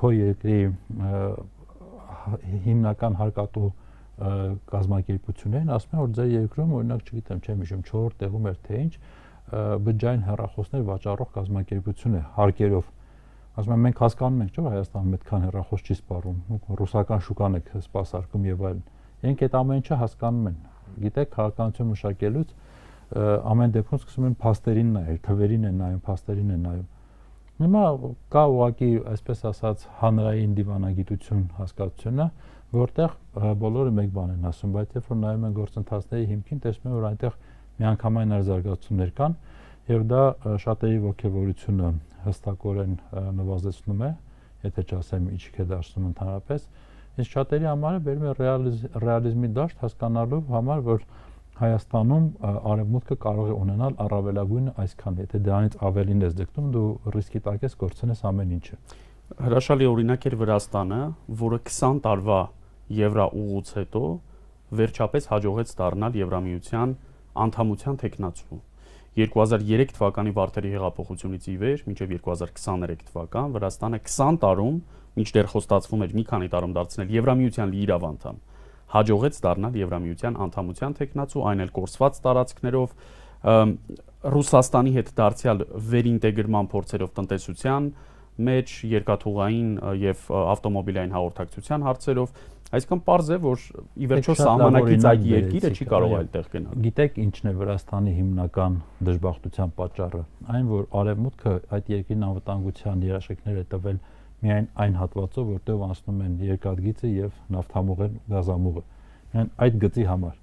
քո երկրի հիմնական հարկատու կազմակերպություններին, ասում են, որ ձեր երկրում օրինակ, չգիտեմ, չեմ հիշում, 4 տեղում էր թե ինչ, բջջային հեռախոսներ վաճառող կազմակերպություն է հարկերով ասում եմ մենք հասկանում ենք, չէ՞, Հայաստանը այդքան հեռախոս չի սպառում, ռուսական շուկան է սպասարկում եւ այլն։ Իրենք այդ ամեն ինչը հասկանում են։ Գիտեք, քաղաքականություն մշակելուց ամեն դեպքում սկսում են փաստերին նայել, թվերին են նայում, փաստերին են նայում։ Հիմա կա ուղակի, այսպես ասած, հանրային դիվանագիտություն հասկացությունը, որտեղ բոլորը մեկ բան են ասում, բայց երբ որ նայում են գործընթացների հիմքին, տեսնում են, որ այնտեղ միանգամայն արձարգացումներ կան, եւ դա շատերի ողջավորությունը հստակորեն նվազեցնում է, եթե չասեմ իջիք է դարձնում ընդհանրապես, իսկ շատերի համար է բերում է ռեալիզ, ռեալիզմի դաշտ հասկանալու համար, որ Հայաստանում արևմուտքը կարող է ունենալ առավելագույնը այսքան, եթե դրանից ավելին ես ձգտում, դու ռիսկի տակ ես կորցնես ամեն ինչը։ Հրաշալի օրինակ էր Վրաստանը, որը 20 տարվա եվրա ուղուց հետո վերջապես հաջողեց դառնալ Եվրամիության անդամության թեկնածու 2003 թվականի վարդերի հեղափոխությունից ի վեր մինչև 2023 թվական Վրաստանը 20 տարում մինչդեռ խոստացվում էր մի քանի տարում դարձնել Եվրամիության լիիրավ անդամ հաջողեց դառնալ Եվրամիության անդամության տեխնացու այն էլ կորսված տարածքներով Ռուսաստանի հետ դարձյալ վերինտեգրման փորձերով տնտեսության մեջ երկաթուղային եւ ավտոմոբիլային հաղորդակցության հարցերով Այսինքն parz է, որ ի վերջո սահմանակից այդ երկիրը չի կարող այդտեղ գնալ։ Գիտեք ինչն է Վրաստանի հիմնական դժբախտության պատճառը։ Այն, որ արևմուտքը այդ երկրին անվտանգության երաշխիքներ է տվել միայն այն հատվածով, որտեղ անցնում են երկաթգիծը եւ նավթամուղեն գազամուղը։ Միայն այդ գծի համար։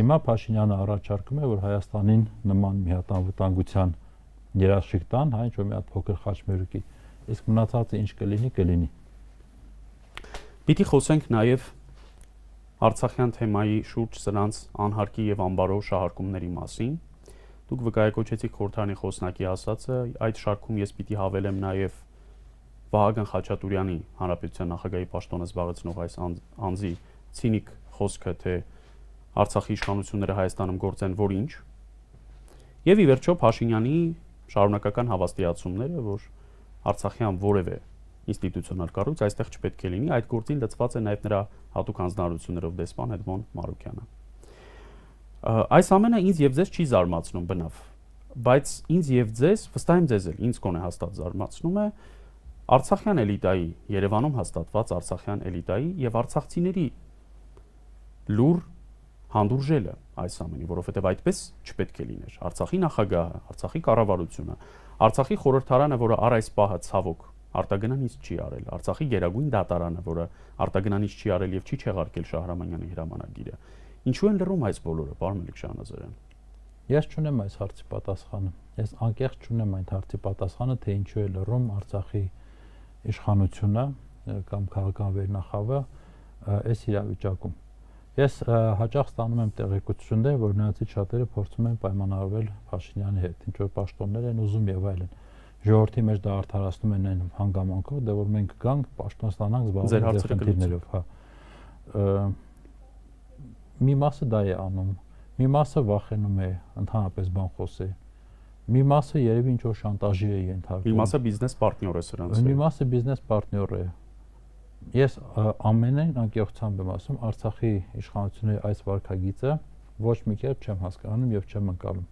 Հիմա Փաշինյանը առաջարկում է, որ Հայաստանին նման մի հատ անվտանգության երաշխիք տան, հա ինչ որ մի հատ փոքր խաչմերուկի։ Իսկ մնացածը ինչ կլինի, կլինի։ կլ Պիտի խոսենք նաև Արցախյան թեմայի շուրջ սրանց անհարկի եւ անբարոյ շահարկումների մասին։ Դուք վկայակոչեցիք խորհրդանի խոսնակի ասածը, այդ շարքում ես պիտի հավելեմ նաև Վահագն Խաչատուրյանի հանրապետության նախագահի պաշտոնը զբաղեցնող այս անձի ցինիկ խոսքը, թե Արցախի իշխանությունները Հայաստանում գործեն որ ինչ։ Եվ ի վերջո Փաշինյանի շարունակական հավաստիացումները, որ Արցախյան որևէ ինստիտուցիոնալ կառույց այստեղ չպետք է լինի, այդ գործին լծված է նաև նրա հատուկ անձնարություններով դեսպան Էդմոն Մարուկյանը։ Այս ամենը ինձ եւ ձեզ չի զարմացնում բնավ, բայց ինձ եւ ձեզ, վստահ եմ ձեզ էլ, ինձ կոնե հաստատ զարմացնում է Արցախյան էլիտայի, Երևանում հաստատված Արցախյան էլիտայի եւ արցախցիների լուր հանդուրժելը այս ամենի, որովհետև այդպես չպետք է լիներ։ Արցախի նախագահը, Արցախի կառավարությունը, Արցախի խորհրդարանը, որը առ այս պահը ցավոք արտագնանից չի արել Արցախի Գերագույն դատարանը, որը արտագնանից չի արել եւ չի չեղարկել Շահրամանյանի հրամանագիրը։ Ինչու են լրում այս բոլորը, պարոն Մելիք Շահնազարյան։ Ես չունեմ այս հարցի պատասխանը։ Ես անկեղծ չունեմ այդ հարցի պատասխանը, թե ինչու է լրում Արցախի իշխանությունը կամ քաղաքական վերնախավը այս իրավիճակում։ Ես հաճախ ստանում եմ տեղեկություններ, որ նրանցից շատերը փորձում են պայմանավորվել Փաշինյանի հետ, ինչ որ պաշտոններ են ուզում եւ այլն։ այլ ժողովրդի մեջ դա արդարացնում են այն հանգամանքով, դե որ մենք գանք, պաշտպան ստանանք զբաղվենք ձեր խնդիրներով, հա։ Մի մասը դա է անում, մի մասը վախենում է ընդհանրապես բան խոսել մի մասը երևի ինչ որ շանտաժի է ենթարկվում։ Մի մասը բիզնես պարտներ է սրանց։ Մի մասը բիզնես պարտներ է։ Ես ամենայն անկեղծությամբ եմ ասում, Արցախի իշխանությունների այս վարկագիծը ոչ մի կերպ չեմ հասկանում եւ չեմ ընկալում։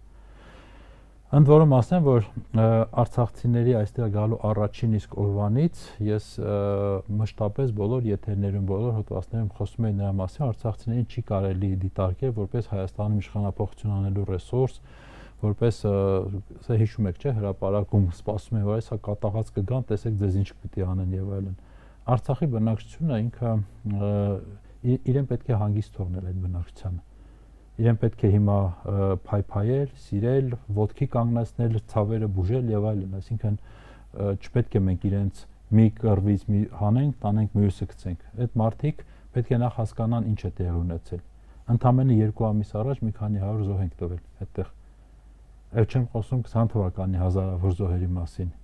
Ընդ որում ասեմ, որ արցախցիների այստեղ գալու առաջին իսկ օրվանից ես մշտապես բոլոր եթերներում, բոլոր հոդվածներում խոսում եմ նրա մասին, արցախցիներին չի կարելի դիտարկել որպես Հայաստանում իշխանապողություն անելու ռեսուրս, որպես սա հիշում եք, չէ, հրաապարակում սպասում են, որ այս հա կատաղած կգան, տեսեք ձեզ ինչ պիտի անեն եւ այլն։ Արցախի բնակչությունը ինքը իրեն պետք է հանգիստ թողնել այդ բնակչությանը իրեն պետք է հիմա փայփայել, սիրել, ոդքի կանգնացնել, ցավերը բուժել եւ այլն, այսինքն չպետք է մենք իրենց մի կռվից մի հանենք, տանենք մյուսը գցենք։ Այդ մարդիկ պետք է նախ հասկանան ինչ է տեղի ունեցել։ Ընդամենը 2 ամիս առաջ մի քանի 100 զոհ ենք տվել այդտեղ։ Եվ չեմ խոսում 20 թվականի հազարավոր զոհերի մասին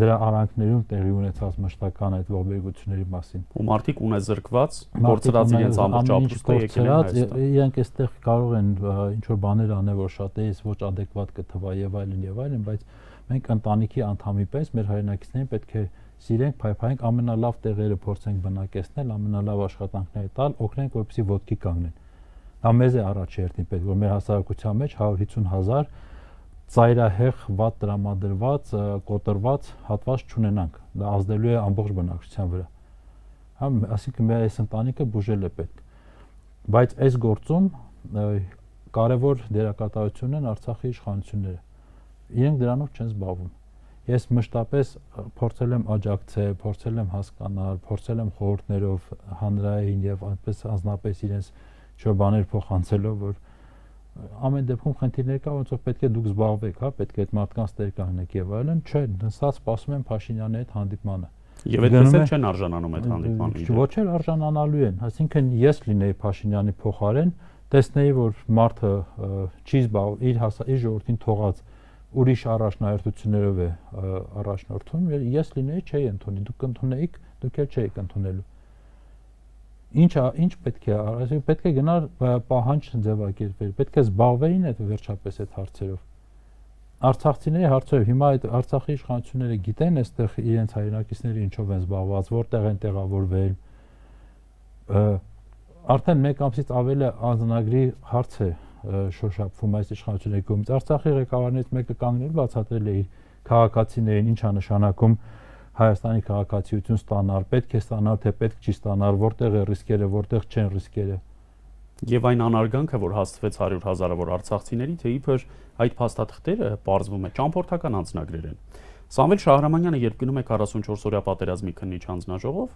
դրա արանքներում տեղի ունեցած մշտական այդ ողբերգությունների մասին։ Ու մարդիկ ունեզրկված, կորցրած իրենց ամբողջ ապրուստը եկել են Հայաստան։ Իրանք այստեղ կարող են ինչ որ բաներ անել, որ շատերից ոչ adekvat կթվա եւ այլն եւ այլն, բայց մենք ընտանիքի անդամի պես մեր հայրենակիցներին պետք է սիրենք, փայփայենք, ամենալավ տեղերը փորձենք բնակեցնել, ամենալավ աշխատանքները տալ, օգնենք որպեսզի ոդկի կանգնեն։ Դա մեզ է առաջերտին պետք, որ մեր հասարակության մեջ 150 000 ծայրահեղ վատ տրամադրված, կոտրված հատված չունենանք։ Դա ազդելու է ամբողջ բնակչության վրա։ Հա, ասինքն մեր այս ընտանիքը բուժել է պետք։ Բայց այս գործում կարևոր դերակատարություն են Արցախի իշխանությունները։ Իրենք դրանով չեն զբաղվում։ Ես մշտապես փորձել եմ աջակցել, փորձել եմ հասկանալ, փորձել եմ խորհուրդներով հանրային եւ այնպես անznապես իրենց չոր բաներ փոխանցելով, որ ամեն դեպքում խնդիրներ կա, ոնց որ պետք է դուք զբաղվեք, հա, պետք է այդ մարդկանց տեր կանեք եւ այլն, չէ, նսա սպասում են Փաշինյանի այդ հանդիպմանը։ Եվ այդպես էլ չեն արժանանում այդ հանդիպմանը։ Ոչ էլ արժանանալու են, այսինքն ես լինեի Փաշինյանի փոխարեն, տեսնեի, որ մարդը չի զբաղ իր հասա իր ժողովրդին թողած ուրիշ առաջնահերթություններով է առաջնորդում, ես լինեի չէի ընդունի, դուք կընդունեիք, դուք էլ չէիք ընդունելու Ինչ ինչ պետք է, այսինքն պետք է գնար պահանջ ձևակերպել, պետք է զբաղվեին այդ վերջապես այդ հարցերով։ Արցախցիների հարցով հիմա այդ Արցախի իշխանությունները գիտեն այստեղ իրենց հայրենակիցները ինչով են զբաղված, որտեղ են տեղավորվել։ Արդեն մեկ ամսից ավելի անձնագրի հարց է շոշափվում այս իշխանությունների կողմից։ Արցախի ղեկավարներից մեկը կանգնել բացատրել է իր քաղաքացիներին ինչա նշանակում Հայաստանի քաղաքացիություն ստանալ, պետք է ստանալ, թե պետք չի ստանալ, որտեղ է ռիսկերը, որտեղ չեն ռիսկերը։ Եվ այն անարգանքը, որ հասցվեց 100 հազարավոր արցախցիների, թե իբր այդ փաստաթղթերը ողջվում է ճամփորդական անձնագրեր են։ Սամվել Շահրամանյանը երբ գնում է 44-օրյա պատերազմի քննիչ հանձնաժողով,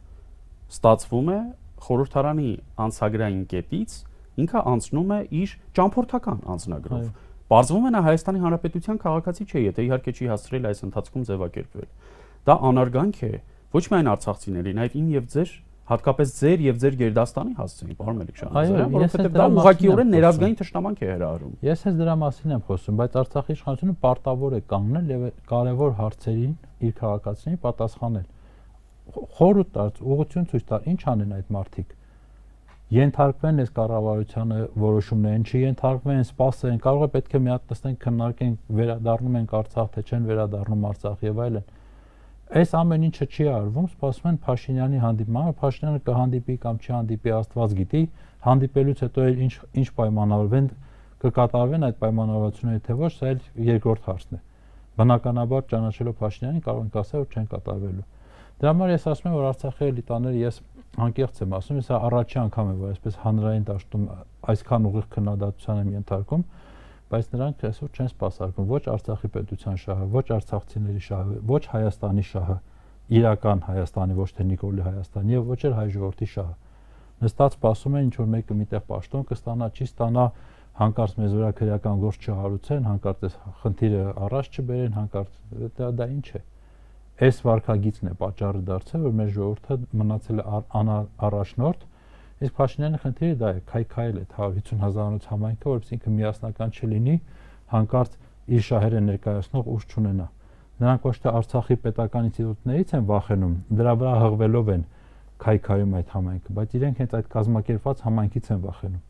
ստացվում է խորհրդարանի անցագրային կետից ինքը անցնում է իր ճամփորդական անձնագրով։ Պարզվում է նա Հայաստանի Հանրապետության քաղաքացի չէ, եթե իհարկե չի հասցրել այս ընթացքում ձևակերպվել։ Դա անարգանք է ոչ միայն արցախցիների, նաև իմ եւ ձեր հատկապես ձեր եւ ձեր գերդաստանի հասցեին, պարոն Մելիքշանյան, որովհետեւ դա ուղղակիորեն ներազգային թշնամանք է հրահարում։ Ես հենց դրա մասին եմ խոսում, բայց Արցախի իշխանությունը պարտավոր է կանգնել եւ կարեւոր հարցերին իր քաղաքացիներին պատասխանել։ Խորհուրդ տալց, ուղղություն ցույց տալ, ինչ անեն այդ մարդիկ ենթարկվեն այս կառավարությանը որոշումներին, չի ենթարկվեն, սпасեն, կարող է պետք է մի հատ տեսնենք քննարկենք վերադառնում ենք Արցախ, թե չեն վերադառնում Արցախ եւ այլն։ Այս ամեն ինչը չի արվում, սպասում են Փաշինյանի հանդիպմանը, Փաշինյանը կհանդիպի կամ չհանդիպի, Աստված գիտի, հանդիպելուց հետո էլ ինչ ինչ պայմանավորվեն կկատարվեն այդ պայմանավորվածությունները, թե ոչ, սա էլ երկրորդ հարցն է։ Բնականաբար ճանաչելով Փաշինյանին կարող ենք ասել, որ չեն կատարվելու։ Դրա համար ես ասում եմ, որ Արցախի էլիտաները ես անկեղծ եմ ասում, սա հա- առաջի անգամ է, որ այսպես հանրային դաշտում այսքան ուղիղ քննադատության եմ ենթարկում, են բայց նրանք այսօր չեն սпасարկում ոչ Արցախի պետության շահը, ոչ արցախցիների շահը, ոչ Հայաստանի շահը, իրական Հայաստանի, ոչ թե Նիկոլի Հայաստանի եւ ոչ էլ հայ ժողովրդի շահը։ Նստած սպասում են ինչ որ մեկը միտեղ պաշտոն կստանա, չի ստանա, հանկարծ մեզ վրա քրեական գործ չհարուցեն, հանկարծ այս խնդիրը առաջ չբերեն, հանկարծ դա դա ինչ է։ Այս վարկագիծն է պատճառը դարձել, որ մեր ժողովուրդը մնացել է անարաշնորթ Իսկ Փաշինյանի խնդիրը դա է, քայքայել այդ 150 հազարանոց համայնքը, որպես ինքը միասնական չլինի, հանկարծ իր շահերը ներկայացնող ուժ չունենա։ Նրանք ոչ թե Արցախի պետական ինստիտուտներից են վախենում, դրա վրա հղվելով են քայքայում այդ համայնքը, բայց իրենք հենց այդ կազմակերպված համայնքից են վախենում։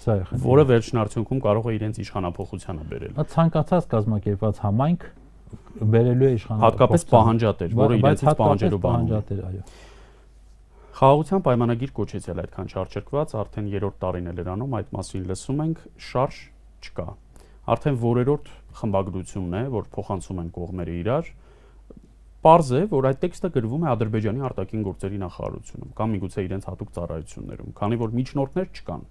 Սա է խնդիրը։ Որը վերջնարդյունքում կարող է իրենց իշխանապողությանը բերել։ Այդ ցանկացած կազմակերպված համայնք բերելու է իշխանապողություն։ Հատկապես պահանջատեր, որը իրենից պահանջելու բան։ Հատկապես պահանջատեր, այո։ Խաղաղության պայմանագիր կոչեցել այդքան չարչրկված, արդեն երրորդ տարին է լրանում, այդ մասին լսում ենք, շարժ չկա։ Արդեն որերորդ խմբագրությունն է, որ փոխանցում են կողմերը իրար։ Պարզ է, որ այդ տեքստը գրվում է Ադրբեջանի արտաքին գործերի նախարարությունում կամ միգուցե իրենց հատուկ ծառայություններում, քանի որ միջնորդներ չկան։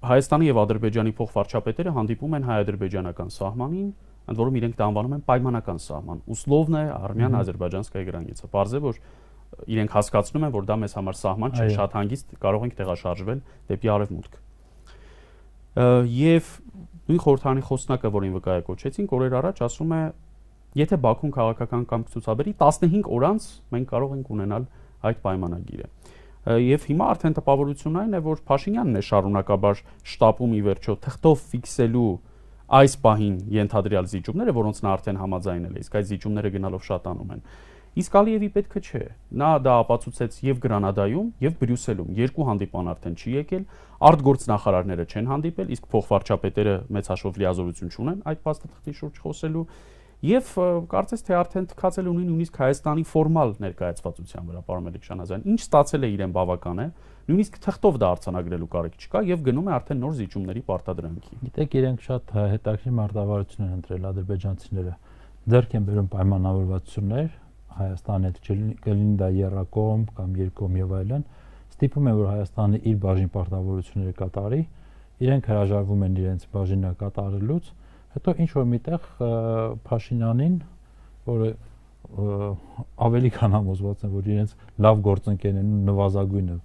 Հայաստանի եւ Ադրբեջանի փոխվարչապետերը հանդիպում են հայ-ադրբեջանական սահմանին, ընդ որում իրենք դա անվանում են պայմանական սահման։ Ուսլովն է Արմյան-Ադրբեջանսկայ գրանցիցը։ Պարզ է, որ իրենք հասկացնում են, որ դա մեզ համար սահման չէ, շատ հանգիստ կարող ենք տեղաշարժվել դեպի արևմուտք։ Եվ նույն խորհրդանի խոսնակը, որին վկայակոչեցինք, օրեր առաջ ասում է, եթե Բաքուն քաղաքական կամք ցուցաբերի 15 օր անց մենք կարող ենք ունենալ այդ պայմանագիրը։ Եվ հիմա արդեն տպավորությունն այն է, որ Փաշինյանն է շարունակաբար շտապում ի վերջո թղթով ֆիքսելու այս պահին ենթադրյալ զիջումները, որոնց նա արդեն համաձայնել է, իսկ այդ զիջումները գնալով շատանում են։ Ա, Իսկ Ալիևի պետքը չէ։ Նա դա ապացուցեց եւ Գրանադայում, եւ Բրյուսելում։ Երկու հանդիպան արդեն չի եկել, արտգործնախարարները չեն հանդիպել, իսկ փոխվարչապետերը մեծ հաշվով լիազորություն չունեն այդ փաստաթղթի շուրջ խոսելու։ Եվ կարծես թե արդեն թքացել ունի նույնիսկ Հայաստանի ֆորմալ ներկայացվածության վրա պարոն Մելիքշանազյան։ Ինչ ստացել է իրեն բավական է, նույնիսկ թղթով դա արցանագրելու կարիք չկա եւ գնում է արդեն նոր զիջումների պարտադրանքի։ Գիտեք, իրենք շատ հետաքրքիր մարտավարություն են ընտրել ադրբեջանցիները։ Ձեռք են բերում պայմանավորվածություններ, Հայաստանի հետ չլինի դա Երակոմ կամ Երկոմ եւ այլն, ստիպում է որ Հայաստանը իր բաժին պարտավորությունները կատարի, իրենք հրաժարվում են իրենց բաժինը կատարելուց, հետո ինչ որ միտեղ Փաշինյանին, որը ավելի քան համոզված են, որ իրենց լավ գործընկերն են նվազագույնը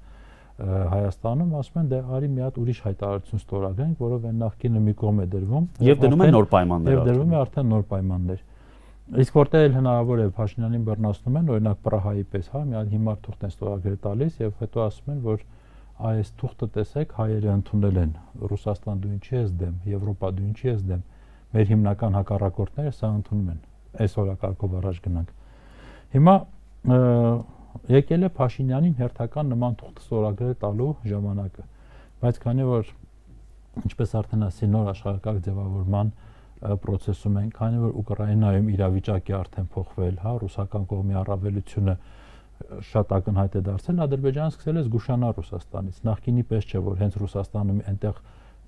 Հայաստանում ասում են դե արի մի հատ ուրիշ հայտարարություն ստորագրենք, որով այն նախկինը մի կողմ է դրվում եւ դնում են նոր պայմաններ։ Եվ դրվում է արդեն նոր պայմաններ։ Իսկ որտեղ էլ հնարավոր է Փաշինյանին բռնացնում են, օրինակ Պրահայի պես, հա, մի հատ հիմար թուղթ են ստորագրել տալիս եւ հետո ասում են, որ այս թուղթը տեսեք հայերը ընդունել են Ռուսաստան դու ինչի ես դեմ, Եվրոպա դու ինչի ես դեմ։ Մեր հիմնական հակառակորդները սա ընդունում են։ Այս օրակարգով առաջ գնանք։ Հիմա եկել է Փաշինյանին հերթական նման թուղթ ստորագրել տալու ժամանակը։ Բայց քանի որ ինչպես արդեն ասի նոր աշխարհակարգ ձևավորման process-ում են, քանի որ Ուկրաինայում իրավիճակի արդեն փոխվել, հա, ռուսական կողմի առավելությունը շատ ակնհայտ է դարձել, Ադրբեջանը սկսել է զգուշանալ Ռուսաստանից։ Նախկինի պես չէ, որ հենց Ռուսաստանում այնտեղ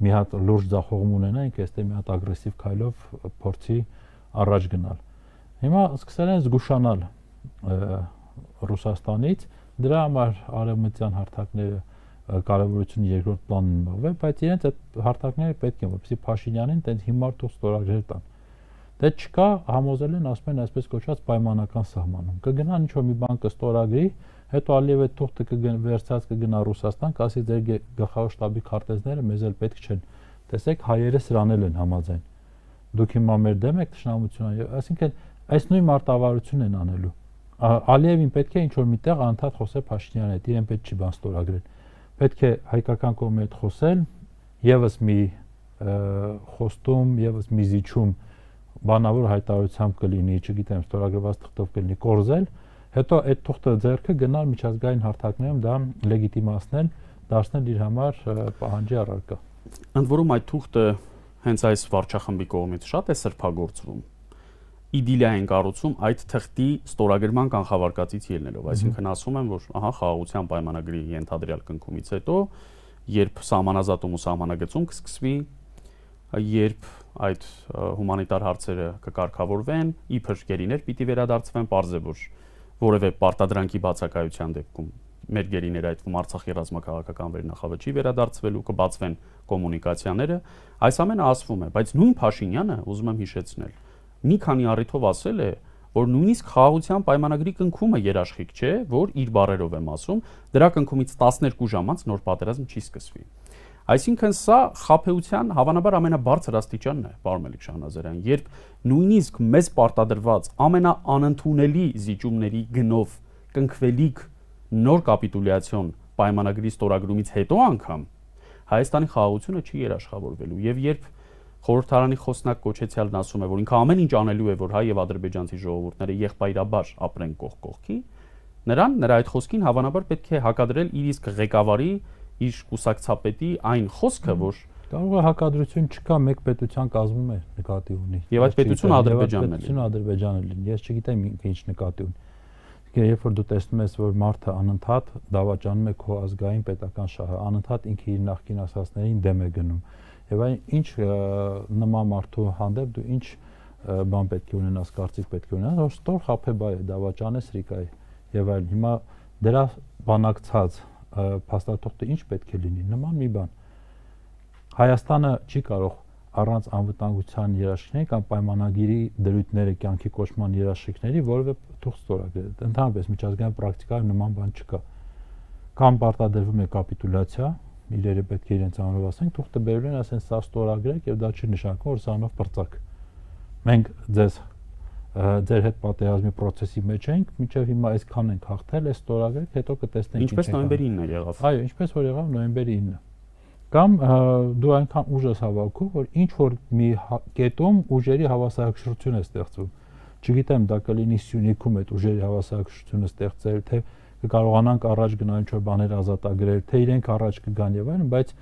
մի հատ լուրջ ձախողում ունենանք, այստեղ մի հատ ագրեսիվ քայլով փորձի առաջ գնալ։ Հիմա սկսել են զգուշանալ Ռուսաստանից, դրա համար արևմտյան հարթակները կարևորությունը երկրորդ պլանն բավ է, բայց իրենց այդ հարթակները պետք է որպեսզի Փաշինյանին տենց հիմար թող ստորագրեր տան։ Դե չկա, համոզել են ասում են այսպես կոչված պայմանական սահմանում։ Կգնա ինչ որ մի բան կստորագրի, հետո Ալիևը թուղթը կգն վերցած կգնա Ռուսաստան, կասի ձեր գլխավոր շտաբի քարտեզները մեզ էլ պետք չեն։ Տեսեք, հայերը սրանել են համաձայն։ Դուք հիմա մեր դեմ եք ճշնամությունը, այսինքն այս նույն մարտավարությունն են անելու։ Ալիևին պետք է ինչ որ միտեղ անդադ խոսե Փաշինյանի հետ, իրեն պետք չի բան ստորագրել պետք է հայկական կողմի հետ խոսել, եւս մի խոստում, եւս մի զիջում բանավոր հայտարարությամբ կլինի, չգիտեմ, ստորագրված թղթով կլինի կորզել, հետո այդ թուղթը ձեռքը գնալ միջազգային հարթակներում դա լեգիտիմացնել, դարձնել իր համար պահանջի առարկա։ Ընդ որում այդ թուղթը հենց այս վարչախմբի կողմից շատ է սրբագործվում իդիլիա են կառուցում այդ թղթի ստորագրման կանխավարկածից ելնելով, այսինքն ասում են, որ ահա խաղաղության պայմանագրի ենթադրյալ կնքումից հետո երբ սահմանազատում ու սահմանագծում կսկսվի, երբ այդ հումանիտար հարցերը կկարգավորվեն, իբր գերիներ պիտի վերադարձվեն, པարզ է որ որևէ պարտադրանքի բացակայության դեպքում մեր գերիները այդվում Արցախի ռազմաքաղաքական վերնախավը չի վերադարձվելու, կբացվեն կոմունիկացիաները, այս ամենը ասվում է, բայց նույն Փաշինյանը ուզում եմ հիշեցնել, մի քանի առիթով ասել է, որ նույնիսկ խաղաղության պայմանագրի կնքումը երաշխիք չէ, որ իր բարերով եմ ասում, դրա կնքումից 12 ժամ անց նոր պատերազմ չի սկսվի։ Այսինքն սա խափեության հավանաբար ամենաբարձր աստիճանն է, պարոն Մելիք Շահնազարյան, երբ նույնիսկ մեզ պարտադրված ամենաանընդունելի զիջումների գնով կնքվելիք նոր կապիտուլյացիոն պայմանագրի ստորագրումից հետո անգամ Հայաստանի խաղաղությունը չի երաշխավորվելու եւ երբ Խորհրդարանի խոսնակ Կոչեցյալն ասում է, որ ինքը ամեն ինչ անելու է, որ հայ եւ ադրբեջանցի ժողովուրդները եղբայրաբար ապրեն կողք կողքի, նրան նրա այդ խոսքին հավանաբար պետք է հակադրել իր իսկ ղեկավարի, իր կուսակցապետի այն խոսքը, որ Կարող է հակադրություն չկա, մեկ պետության կազմում է նկատի ունի։ Եվ այդ պետությունը Ադրբեջանն է։ Պետությունը Ադրբեջանն է լինի։ Ես չգիտեմ ինքը ինչ նկատի ունի։ Իսկ երբ որ դու տեսնում ես, որ մարդը անընդհատ դավաճանում է քո ազգային պետական շահը, անընդհատ ինքը իր նախկին ասածներին դեմ է գնում, Եվ այն ինչ նման մարդու հանդեպ դու ինչ բան պետք է ունենաս, կարծիք պետք է ունենաս, որ ստոր խափեբայ է, դավաճանես ռիկայի եւ այլն։ Հիմա դրա բանակցած փաստաթղթը ինչ պետք է լինի, նման մի բան։ Հայաստանը չի կարող առանց անվտանգության երաշխիքների կամ պայմանագիրի դրույթները կյանքի կոչման երաշխիքների որևէ թուղթ ստորագրել։ Ընդհանրապես միջազգային պրակտիկայում նման բան չկա։ Կամ պարտադրվում է կապիտուլյացիա, իրերը պետք է իրենց անունով ասենք, թուղթը բերել են ասեն սա ստորագրեք եւ դա չի նշանակում որ սանով բրծակ։ Մենք ձեզ ձեր հետ պատերազմի process-ի մեջ ենք, մինչև հիմա այսքան ենք հաղթել, այս ստորագրեք, հետո կտեսնենք ինչ է։ Ինչպես նոյեմբերի 9-ը եղավ։ Այո, ինչպես որ եղավ նոյեմբերի 9-ը։ Կամ դու այնքան ուժ ես հավաքում, որ ինչ որ մի հա, կետում ուժերի հավասարակշռություն է ստեղծվում։ Չգիտեմ, դա կլինի Սյունիքում այդ ուժերի հավասարակշռությունը ստեղծել, թե կկարողանանք առաջ գնալ ինչ-որ բաներ ազատագրել, թե իրենք առաջ կգան եւ այլն, բայց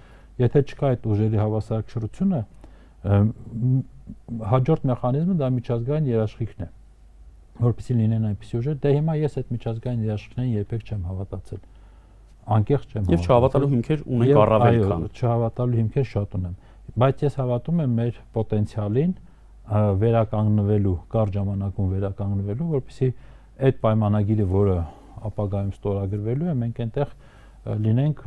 եթե չկա այդ ուժերի հավասարակշռությունը, հաջորդ մեխանիզմը դա միջազգային երաշխիքն է որպեսզի լինեն այնպիսի ուժեր դե հիմա ես այդ միջազգային երաշխիքներին երբեք չեմ հավատացել անկեղծ չեմ եւ չհավատալու հիմքեր ունենք առավել քան այո չհավատալու հիմքեր շատ ունեմ բայց ես հավատում եմ մեր պոտենցիալին վերականգնվելու կար ժամանակում վերականգնվելու որպեսզի այդ պայմանագիրը որը ապագայում ստորագրվելու է, մենք այնտեղ լինենք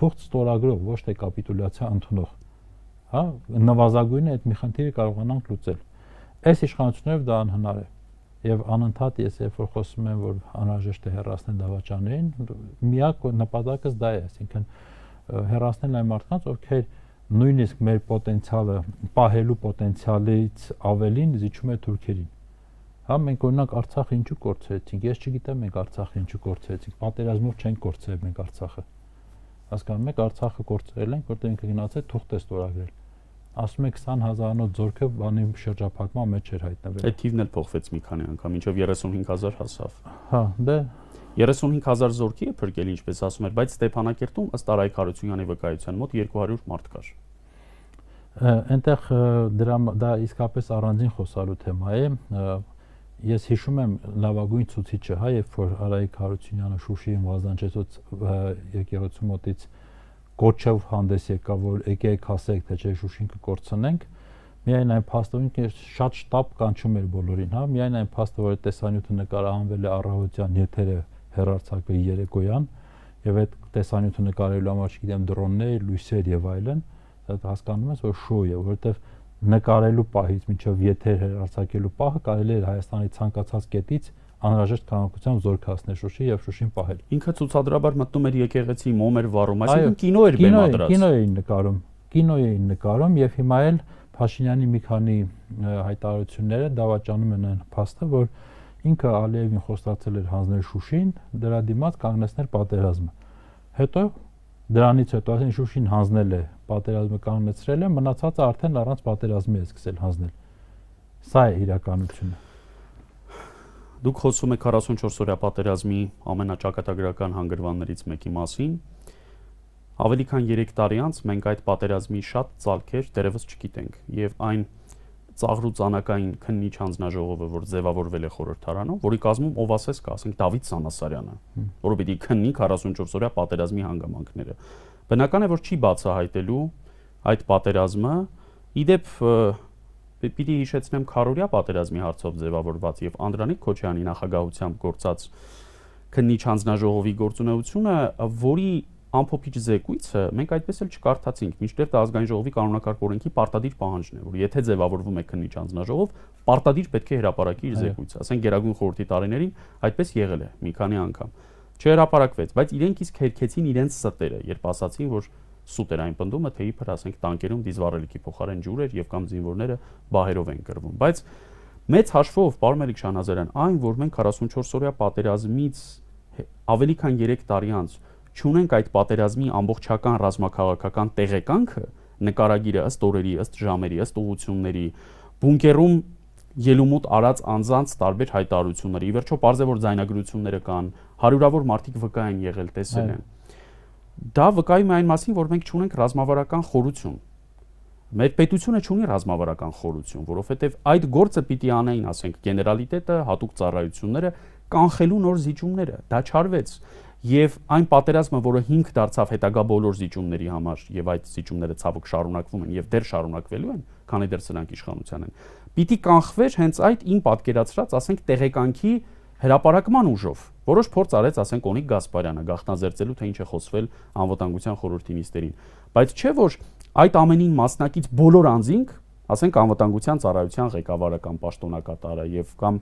թուղթ ստորագրող, ոչ թե կապիտուլյացիա ընդունող։ Հա, նվազագույնը այդ մի խնդիրը կարողանանք լուծել։ Այս իշխանություններով դա անհնար է։ Եվ անընդհատ ես երբ որ խոսում եմ, որ անհրաժեշտ է հերացնել դավաճաններին, միակ նպատակս դա է, այսինքն հերացնել այն մարդկանց, ովքեր նույնիսկ մեր պոտենցիալը, պահելու պոտենցիալից ավելին զիջում է թուրքերին Հա մենք օրինակ Արցախը ինչու կորցրեցինք։ Ես չգիտեմ մենք Արցախը ինչու կորցրեցինք։ Պատերազմով չեն կորցրել մենք Արցախը։ Հասկանում եք Արցախը կորցրել ենք, որտեղ ինքը գնացել թուղթ է ստորագրել ասում է 20000-անոց ձորքը բանի շրջափակման մեջ էր հայտնվել։ Այդ թիվն էլ փոխվեց մի քանի անգամ, ինչով 35000 հասավ։ Հա, դե 35000 զորքի է փրկել, ինչպես ասում էր, բայց Ստեփանակերտում ըստ Արայք Հարությունյանի վկայության մոտ 200 մարդ կար։ Այնտեղ դրա դա իսկապես առանձին խոսալու թեմա է, ես հիշում եմ լավագույն ցուցիչը, հա, երբ որ Արայիկ Հարությունյանը Շուշիին վազանջեցոց եկեղեցու մոտից կոչով հանդես եկավ, որ եկեք հասեք, թե չէ Շուշին կկորցնենք, միայն այն փաստը, ինքը շատ շտապ կանչում էր բոլորին, հա, միայն այն փաստը, որ տեսանյութը նկարահանվել է առավոտյան եթերը հերարցակվել երեկոյան, եւ այդ տեսանյութը նկարելու համար, չգիտեմ, դրոններ, լույսեր եւ այլն, դա հասկանում ես, որ շոու է, որովհետեւ նկարելու պահից մինչև եթեր հեռարձակելու պահը կարելի էր Հայաստանի ցանկացած կետից անհրաժեշտ քանակությամբ զորք հասնել Շուշի եւ Շուշին պահել։ Ինքը ցուցադրաբար մտնում էր եկեղեցի, մոմ էր վառում, այսինքն կինո էր բեմադրած։ Կինո էին նկարում, կինո էին նկարում եւ հիմա էլ Փաշինյանի մի քանի հայտարարությունները դավաճանում են այն փաստը, որ ինքը Ալիևին խոստացել էր հանձնել Շուշին, դրա դիմաց կանգնեցնել պատերազմը։ Հետո դրանից հետո, այսինքն Շուշին հանձնել է պատերազմը կանգնեցրել է, մնացածը արդեն առանց պատերազմի է սկսել հանձնել։ Սա է իրականությունը։ Դուք խոսում եք 44 օրյա պատերազմի ամենաճակատագրական հանգրվաններից մեկի մասին։ Ավելի քան 3 տարի անց մենք այդ պատերազմի շատ ցալքեր դերևս չգիտենք եւ այն ծաղրու ցանակային քննիչ հանձնաժողովը, որ ձևավորվել է խորհրդարանով, որի կազմում ով ասես կա, ասենք Դավիթ Սանասարյանը, որը պիտի քննի 44 օրյա պատերազմի հանգամանքները։ Բնական է, որ չի բացահայտելու այդ պատերազմը։ Իդեպ պիտի հիշեցնեմ քարորյա պատերազմի հարցով ձևավորված եւ Անդրանիկ Քոչյանի նախագահությամբ գործած քննիչ հանձնաժողովի գործունեությունը, որի ամփոփիչ զեկույցը մենք այդպես էլ չկարդացինք, մինչդեռ դա ազգային ժողովի կանոնակարգ օրենքի պարտադիր պահանջն է, որ եթե ձևավորվում է քննիչ հանձնաժողով, պարտադիր պետք է հրապարակի իր զեկույցը։ Ասենք Գերագույն խորհրդի տարիներին այդպես եղել է մի քանի անգամ չհրապարակվեց, բայց իրենք իսկ հերքեցին իրենց ստերը, երբ ասացին, որ սուտ էր այն պնդումը, թե իբր ասենք տանկերում դիզվառելիքի փոխարեն ջուր էր եւ կամ զինվորները բահերով են գրվում, բայց մեծ հաշվով Պարմելիկ Շանազարյան, այն որ մենք 44 օրյա պատերազմից ավելի քան 3 տարի անց ճունենք այդ պատերազմի ամբողջական ռազմաքաղաքական տեղեկանքը, նկարագիրը ըստ օրերի, ըստ ժամերի, ըստ ուղությունների, բունկերում ելումուտ արած անձանց տարբեր հայտարարությունները։ Ի վերջո, parze որ ձայնագրությունները կան, հարյուրավոր մարդիկ վկա են եղել, տեսել են։ Դա վկայում է այն մասին, որ մենք չունենք ռազմավարական խորություն։ Մեր պետությունը չունի ռազմավարական խորություն, որովհետև այդ գործը պիտի անեին, ասենք, գեներալիտետը, հատուկ ծառայությունները կանխելու նոր զիջումները։ Դա չարվեց եւ այն պատերազմը, որը 5 դարձավ հետագա բոլոր զիջումների համար եւ այդ զիջումները ցավոք շարունակվում են եւ դեռ շարունակվելու են, քանի դեռ սրանք իշխանության են։ Պիտի կանխվեր հենց այդ ին պատկերացրած, ասենք, տեղեկանքի հրաապարակման ուժով Որոշ փորձ արեց, ասենք, Օնիկ Գասպարյանը գախտնազերծելու թե ինչ է խոսվել անվտանգության խորհրդի նիստերին, բայց չէ որ այդ ամենին մասնակից բոլոր անձինք, ասենք, անվտանգության ծառայության ղեկավարը կամ պաշտոնակատարը եւ կամ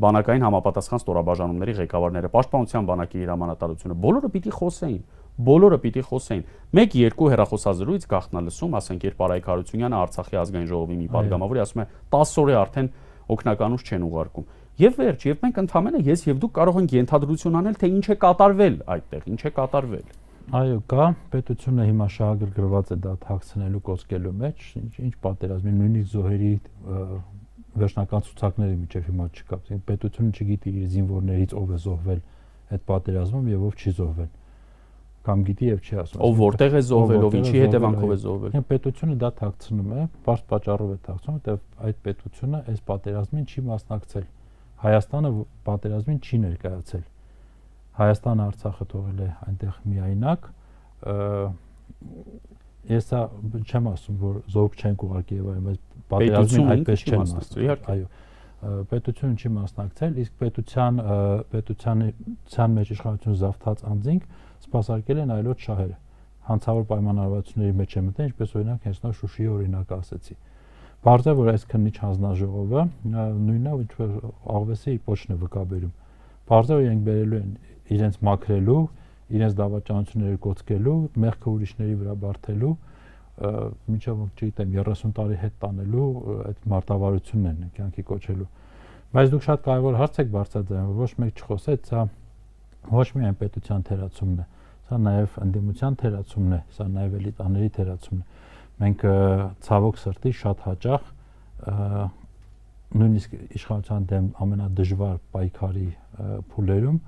բանակային համապատասխան ստորաբաժանումների ղեկավարները, պաշտպանության բանակի հրամանատարությունը, բոլորը պիտի խոսեին, բոլորը պիտի խոսեին։ 1-2 հերախոսազրույց գախտնալսում, ասենք, երբ Արայք Հարությունյանը Արցախի ազգային ժողովի մի падգամավորի ասում է 10 օր է արդեն օկնականուց չեն ուղարկում։ Եվ վերջ, եւ մենք ընդհանրապես ես եւ դուք կարող ենք ենթադրություն անել, թե ինչ է կատարվել այդտեղ, ինչ է կատարվել։ Այո, կա, պետությունը հիմա շահագրգռված է դա թաքցնելու կոչկելու մեջ, ինչ ինչ պատերազմի նույնիսկ զոհերի վերջնական ցուցակները միջև հիմա չկա։ Պետությունը չգիտի իր զինվորներից ով է զոհվել այդ պատերազմում եւ ով չի զոհվել կամ գիտի եւ չի ասում։ Ով որտեղ է զոհվել, ով ինչի հետևանքով է զոհվել։ Այն պետությունը դա թաքցնում է, բարձ պատճառով է թաքցնում, որտեղ այդ պետությունը այս պատերազմին չի մասնակցել։ Հայաստանը պատերազմին չի ներկայացել։ Հայաստանը Արցախը թողել է այնտեղ միայնակ։ Ես հա չեմ ասում, որ զոհ չենք ուղարկի եւ այլն, բայց պատերազմին այդպես չեն մասնակցել։ Իհարկե, այո պետությունը չի մասնակցել, իսկ պետության պետությանի ցան մեջ իշխանություն զավթած անձինք սпасարկել են այլոց շահերը։ Հանցավոր պայմանավորվածությունների մեջ է մտել, ինչպես օրինակ հենց նոր Շուշիի օրինակը ասեցի։ Ա Բարդ է, որ այս քննիչ հանձնաժողովը նույնն է, ինչ որ աղվեսի իպոչն է վկաբերում։ Բարդ է, որ իրենք բերելու են իրենց մաքրելու, իրենց դավաճանությունները կոծկելու, մեղքը ուրիշների վրա բարթելու, մինչև չգիտեմ 30 տարի հետ տանելու այդ մարտավարությունն են կյանքի կոչելու։ Բայց դուք շատ կարևոր հարց եք բարձրացրել, ոչ մեկ չխոսեց, սա ոչ միայն պետության թերացումն է, սա նաև ընդդիմության թերացումն է, սա նաև էլիտաների թերացումն է Մենք ցավոք սրտի շատ հաճախ նույնիսկ իշխանության դեմ ամենադժվար պայքարի փուլերում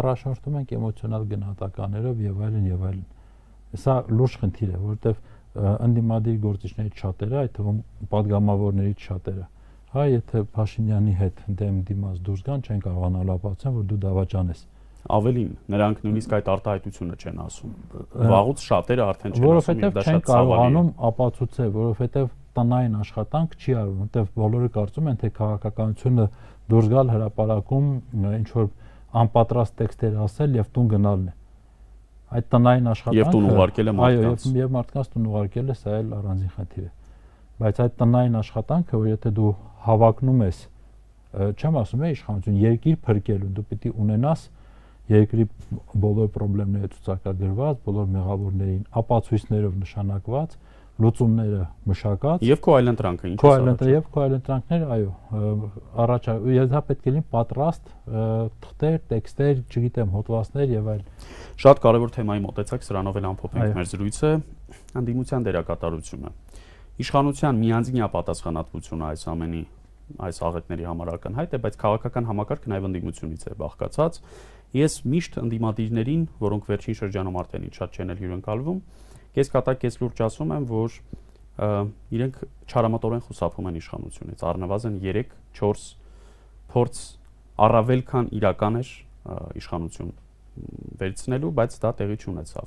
առաջարկում ենք էմոցիոնալ գնահատականներով եւ այլն եւ այլն։ Սա լուրջ խնդիր է, որովհետեւ ընդդիմադիր գործիչներից շատերը, այդ թվում падգամավորներից շատերը, հա, եթե Փաշինյանի հետ դեմ դիմաց դուրս գան, չեն կարողանալ ապացուցեն, որ դու դավաճան ես։ Ավելին, նրանք նույնիսկ այդ արտահայտությունը չեն ասում։ հա։ Վաղուց շատերը արդեն չեն ասում, եւ դա շատ ցավալի է։ Որովհետեւ չեն կարողանում ապացուցել, որովհետեւ տնային աշխատանք չի արվում, որովհետեւ բոլորը կարծում են, թե քաղաքականությունը դուրս գալ հրաապարակում ինչ որ անպատրաստ տեքստեր ասել եւ տուն գնալն է։ Այդ տնային աշխատանքը եւ տուն ուղարկել է մարդկանց։ Այո, եւ մարդկանց տուն ուղարկել է, սա էլ առանձին խնդիր է։ Բայց այդ տնային աշխատանքը, որ եթե դու հավակնում ես, չեմ ասում է իշխանություն, երկիր փրկելու, դու պիտի ունենաս երկրի բոլոր խնդիրները ցուցակագրված, բոլոր մեղավորներին ապացույցներով նշանակված, լուծումները մշակած եւ քո այլընտրանքը ինչ է այլընտրանքը եւ քո այլընտրանքները այո առաջ եւ դա պետք է լինի պատրաստ թղթեր, տեքստեր, չգիտեմ, հոդվածներ եւ այլ շատ կարեւոր թեմայի մոտեցակ սրանով էլ ամփոփենք մեր զրույցը անդիմության դերակատարությունը իշխանության միանձնյա պատասխանատվությունը այս ամենի այս աղետների համար ակնհայտ է բայց քաղաքական համակարգն այլ ընդդիմությունից է բաղկացած Ես միշտ ընդդիմադիրներին, որոնք վերջին շրջանում արդեն ինչ շատ չեն էլ հյուրընկալվում, ես կատակ ես լուրջ ասում եմ, որ իրենք չարամատորեն խուսափում են իշխանությունից։ Առնվազն 3-4 փորձ առավել քան իրական էր իշխանություն վերցնելու, բայց դա տեղի չունեցավ։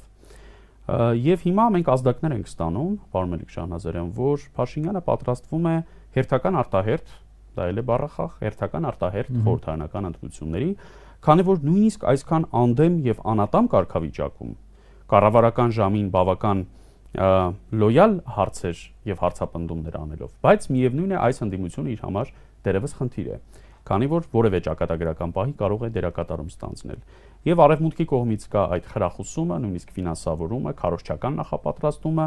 Եվ հիմա մենք ազդակներ ենք ստանում, պարոն Մելիք Շահնազարյան, որ Փաշինյանը պատրաստվում է հերթական արտահերթ, դա էլ է բառախախ, հերթական արտահերթ խորհրդանական ընդդությունների, mm -hmm քանի որ նույնիսկ այսքան անդեմ եւ անատամ կարգավիճակում կառավարական ժամին բավական լոյալ հարցեր եւ հարցապնդումներ անելով, բայց միևնույն է այս ընդդիմությունը իր համար դերևս խնդիր է, քանի որ որևէ ճակատագրական պահի կարող է դերակատարում ստանձնել։ Եվ արևմուտքի կողմից կա այդ խրախուսումը, նույնիսկ ֆինանսավորումը, քարոշչական նախապատրաստումը,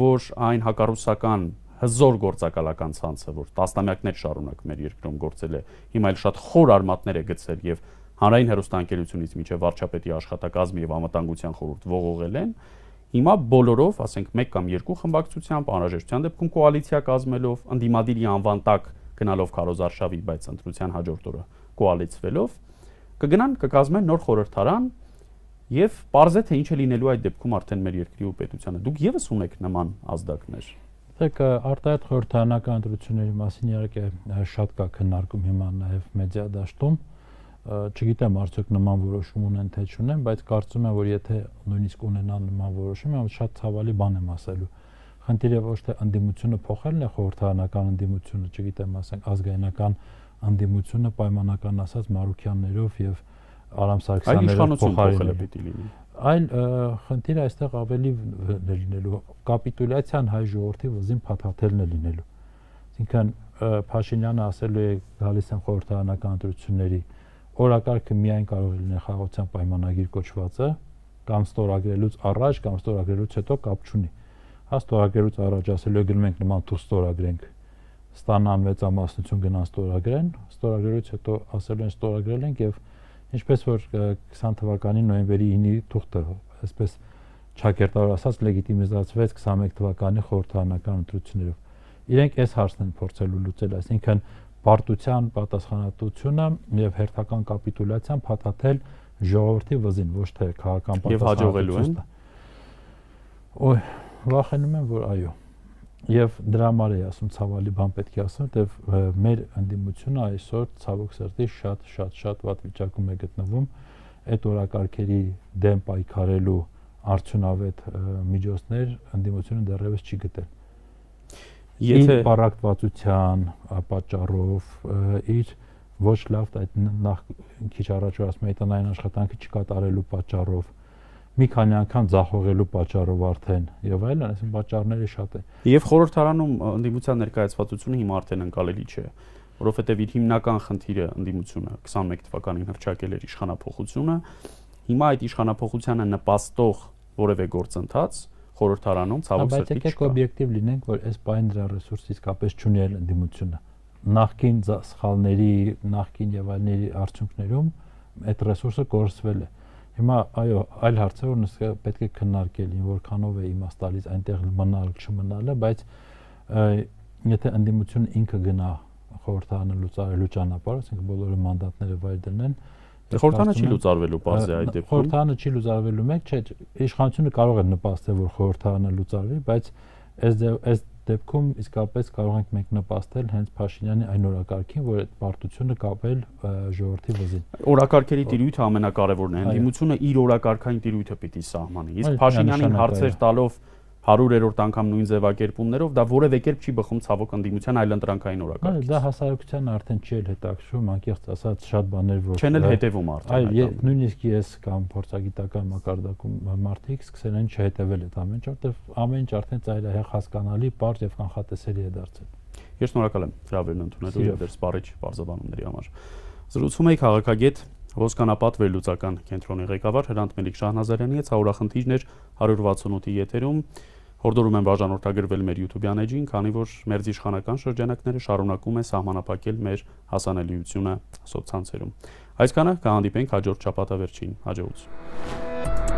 որ այն հակառուսական հզոր գործակալական ցանցը, որ տասնամյակներ շարունակ մեր երկրում գործել է, հիմա էլ շատ խոր արմատներ է գցել եւ հանրային հերոստանգերությունից միջև վարչապետի աշխատակազմ եւ անվտանգության խորհուրդ ողողել են, հիմա բոլորով, ասենք 1 կամ 2 խմբակցությամբ անհրաժեշտության դեպքում կոալիցիա կազմելով, ընդդիմադիրի անվան տակ գնալով քարոզարշավի, բայց ընտրության հաջորդ օրը կոալիցվելով, կգնան կկազմեն նոր խորհրդարան եւ parze թե ինչ է լինելու այդ դեպքում արդեն մեր երկրի ու պետությանը։ Դուք եւս ունեք նման ազդակներ։ Դեք արտահայտ խորհրդանական ընտրությունների մասին իհարկե շատ կա քննարկում հիմա նաև մեդիա դաշտում չգիտեմ արդյոք նման որոշում ունեն թե չունեն, բայց կարծում եմ, որ եթե նույնիսկ ունենան նման որոշում, ամ շատ ցավալի բան եմ ասելու։ Խնդիրը ոչ թե ընդդիմությունը փոխելն է խորհրդարանական ընդդիմությունը, չգիտեմ, ասենք ազգայնական ընդդիմությունը պայմանական ասած Մարուկյաններով եւ Արամ Սարգսյաններով փոխարինել պիտի լինի։ Այլ խնդիրը այստեղ ավելի լինելու կապիտուլյացիան հայ ժողովրդի վզին փաթաթելն է լինելու։ Այսինքն Փաշինյանը ասելու է գալիս են խորհրդարանական ընտրությունների օրակարգը միայն կարող է լինել խաղացան պայմանագիր կոչվածը կամ ստորագրելուց առաջ կամ ստորագրելուց հետո կապ չունի։ Հա ստորագրելուց առաջ ասելու է գնում ենք նման դու ստորագրենք ստանան մեծամասնություն գնան ստորագրեն, ստորագրելուց հետո ասելու են ստորագրել ենք եւ ինչպես որ 20 թվականի նոյեմբերի 9-ի թուղթը, այսպես ճակերտավոր ասած լեգիտիմիզացվեց 21 թվականի խորհրդանական ընտրություններով։ Իրենք այս հարցն են փորձելու լուծել, այսինքն պարտության պատասխանատվությունը եւ հերթական կապիտուլյացիան փաթաթել ժողովրդի վզին, ոչ թե քաղաքական պատասխանատվությունը։ Եվ հաջողելու են։ Օ, վախենում եմ, որ այո։ Եվ դրա համար էի ասում ցավալի բան պետք է ասեմ, որտեվ մեր ընդդիմությունը այսօր ցավոք սրտի շատ շատ շատ վատ վիճակում է գտնվում այդ օրակարգերի դեմ պայքարելու արդյունավետ միջոցներ ընդդիմությունը դեռևս չի գտել իր պարակտվածության պատճառով իր ոչ լավ այդ նախ քիչ առաջ ասում էի տնային աշխատանքը չկատարելու պատճառով մի քանի անգամ ձախողելու պատճառով արդեն եւ այլն, այսինքն պատճառները շատ են։ Եվ խորհրդարանում ընդդիմության ներկայացվածությունը հիմա արդեն անցալելի չէ, որովհետեւ իր հիմնական խնդիրը ընդդիմությունը 21 թվականին հրճակել էր իշխանապողությունը, հիմա այդ իշխանապողությանը նպաստող որևէ գործընթաց, խորհրդարանում ցավոք սրտի չկա։ Բայց եկեք օբյեկտիվ լինենք, որ այս բան դրա ռեսուրսը իսկապես չունի այլ ընդդիմությունը։ Նախքին սխալների, նախքին եւ այլների արդյունքներում այդ ռեսուրսը կորցվել է։ Հիմա այո, այլ հարց է, որ նսկա պետք է քննարկել, որքանով է իմաստալից այնտեղ մնալ, չմնալը, բայց եթե ընդդիմությունը ինքը գնա խորհրդարանը լուծարելու ճանապարհ, ասենք բոլորը մանդատները վայր դնեն, Դե խորհրդանը չի լուծարվելու բազի այդ դեպքում։ Խորհրդանը չի լուծարվելու մեկ, չէ, իշխանությունը կարող է նպաստել, որ խորհրդանը լուծարվի, բայց այս դե, այս դեպքում իսկապես կարող ենք մենք նպաստել հենց Փաշինյանի այն օրակարգին, որ այդ պարտությունը կապել ժողովրդի վզին։ Օրակարգերի տիրույթը ամենակարևորն է։ Ընդդիմությունը իր օրակարգային տիրույթը պիտի սահմանի։ Իսկ Փաշինյանին հարցեր տալով 100-երորդ անգամ նույն ձևակերպումներով, դա որևէ կերպ չի բխում ցավոք ընդդիմության այլ ընտրանկային օրակարգից։ Դա հասարակության արդեն չի հետաքրում, անկեղծ ասած շատ բաներ որ չեն էլ հետևում արդեն։ Այո, նույնիսկ ես կամ փորձագիտական մակարդակում մարդիկ սկսել են չհետևել այդ ամեն ինչ, որտեղ ամեն ինչ արդեն ծայրահեղ հասկանալի, բարձ եւ կանխատեսելի է դարձել։ Ես շնորհակալ եմ հրավերն ընդունելու եւ դեր սպառիչ բարձաբանումների համար։ Զրուցում էի քաղաքագետ Ոսկանապատ վերլուծական կենտրոնի ղեկավար Հրանտ Մելիք Շահնազարյանի հետ, հաուրախնդիրներ 168-ի եթերում։ Հորդորում եմ բաժանորդագրվել մեր YouTube-յան էջին, քանի որ մեր իշխանական շրջանակները շարունակում է սահմանապակել մեր հասանելիությունը սոցցանցերում։ Այսքանը կհանդիպենք հաջորդ շաբաթը վերջին հաջողություն։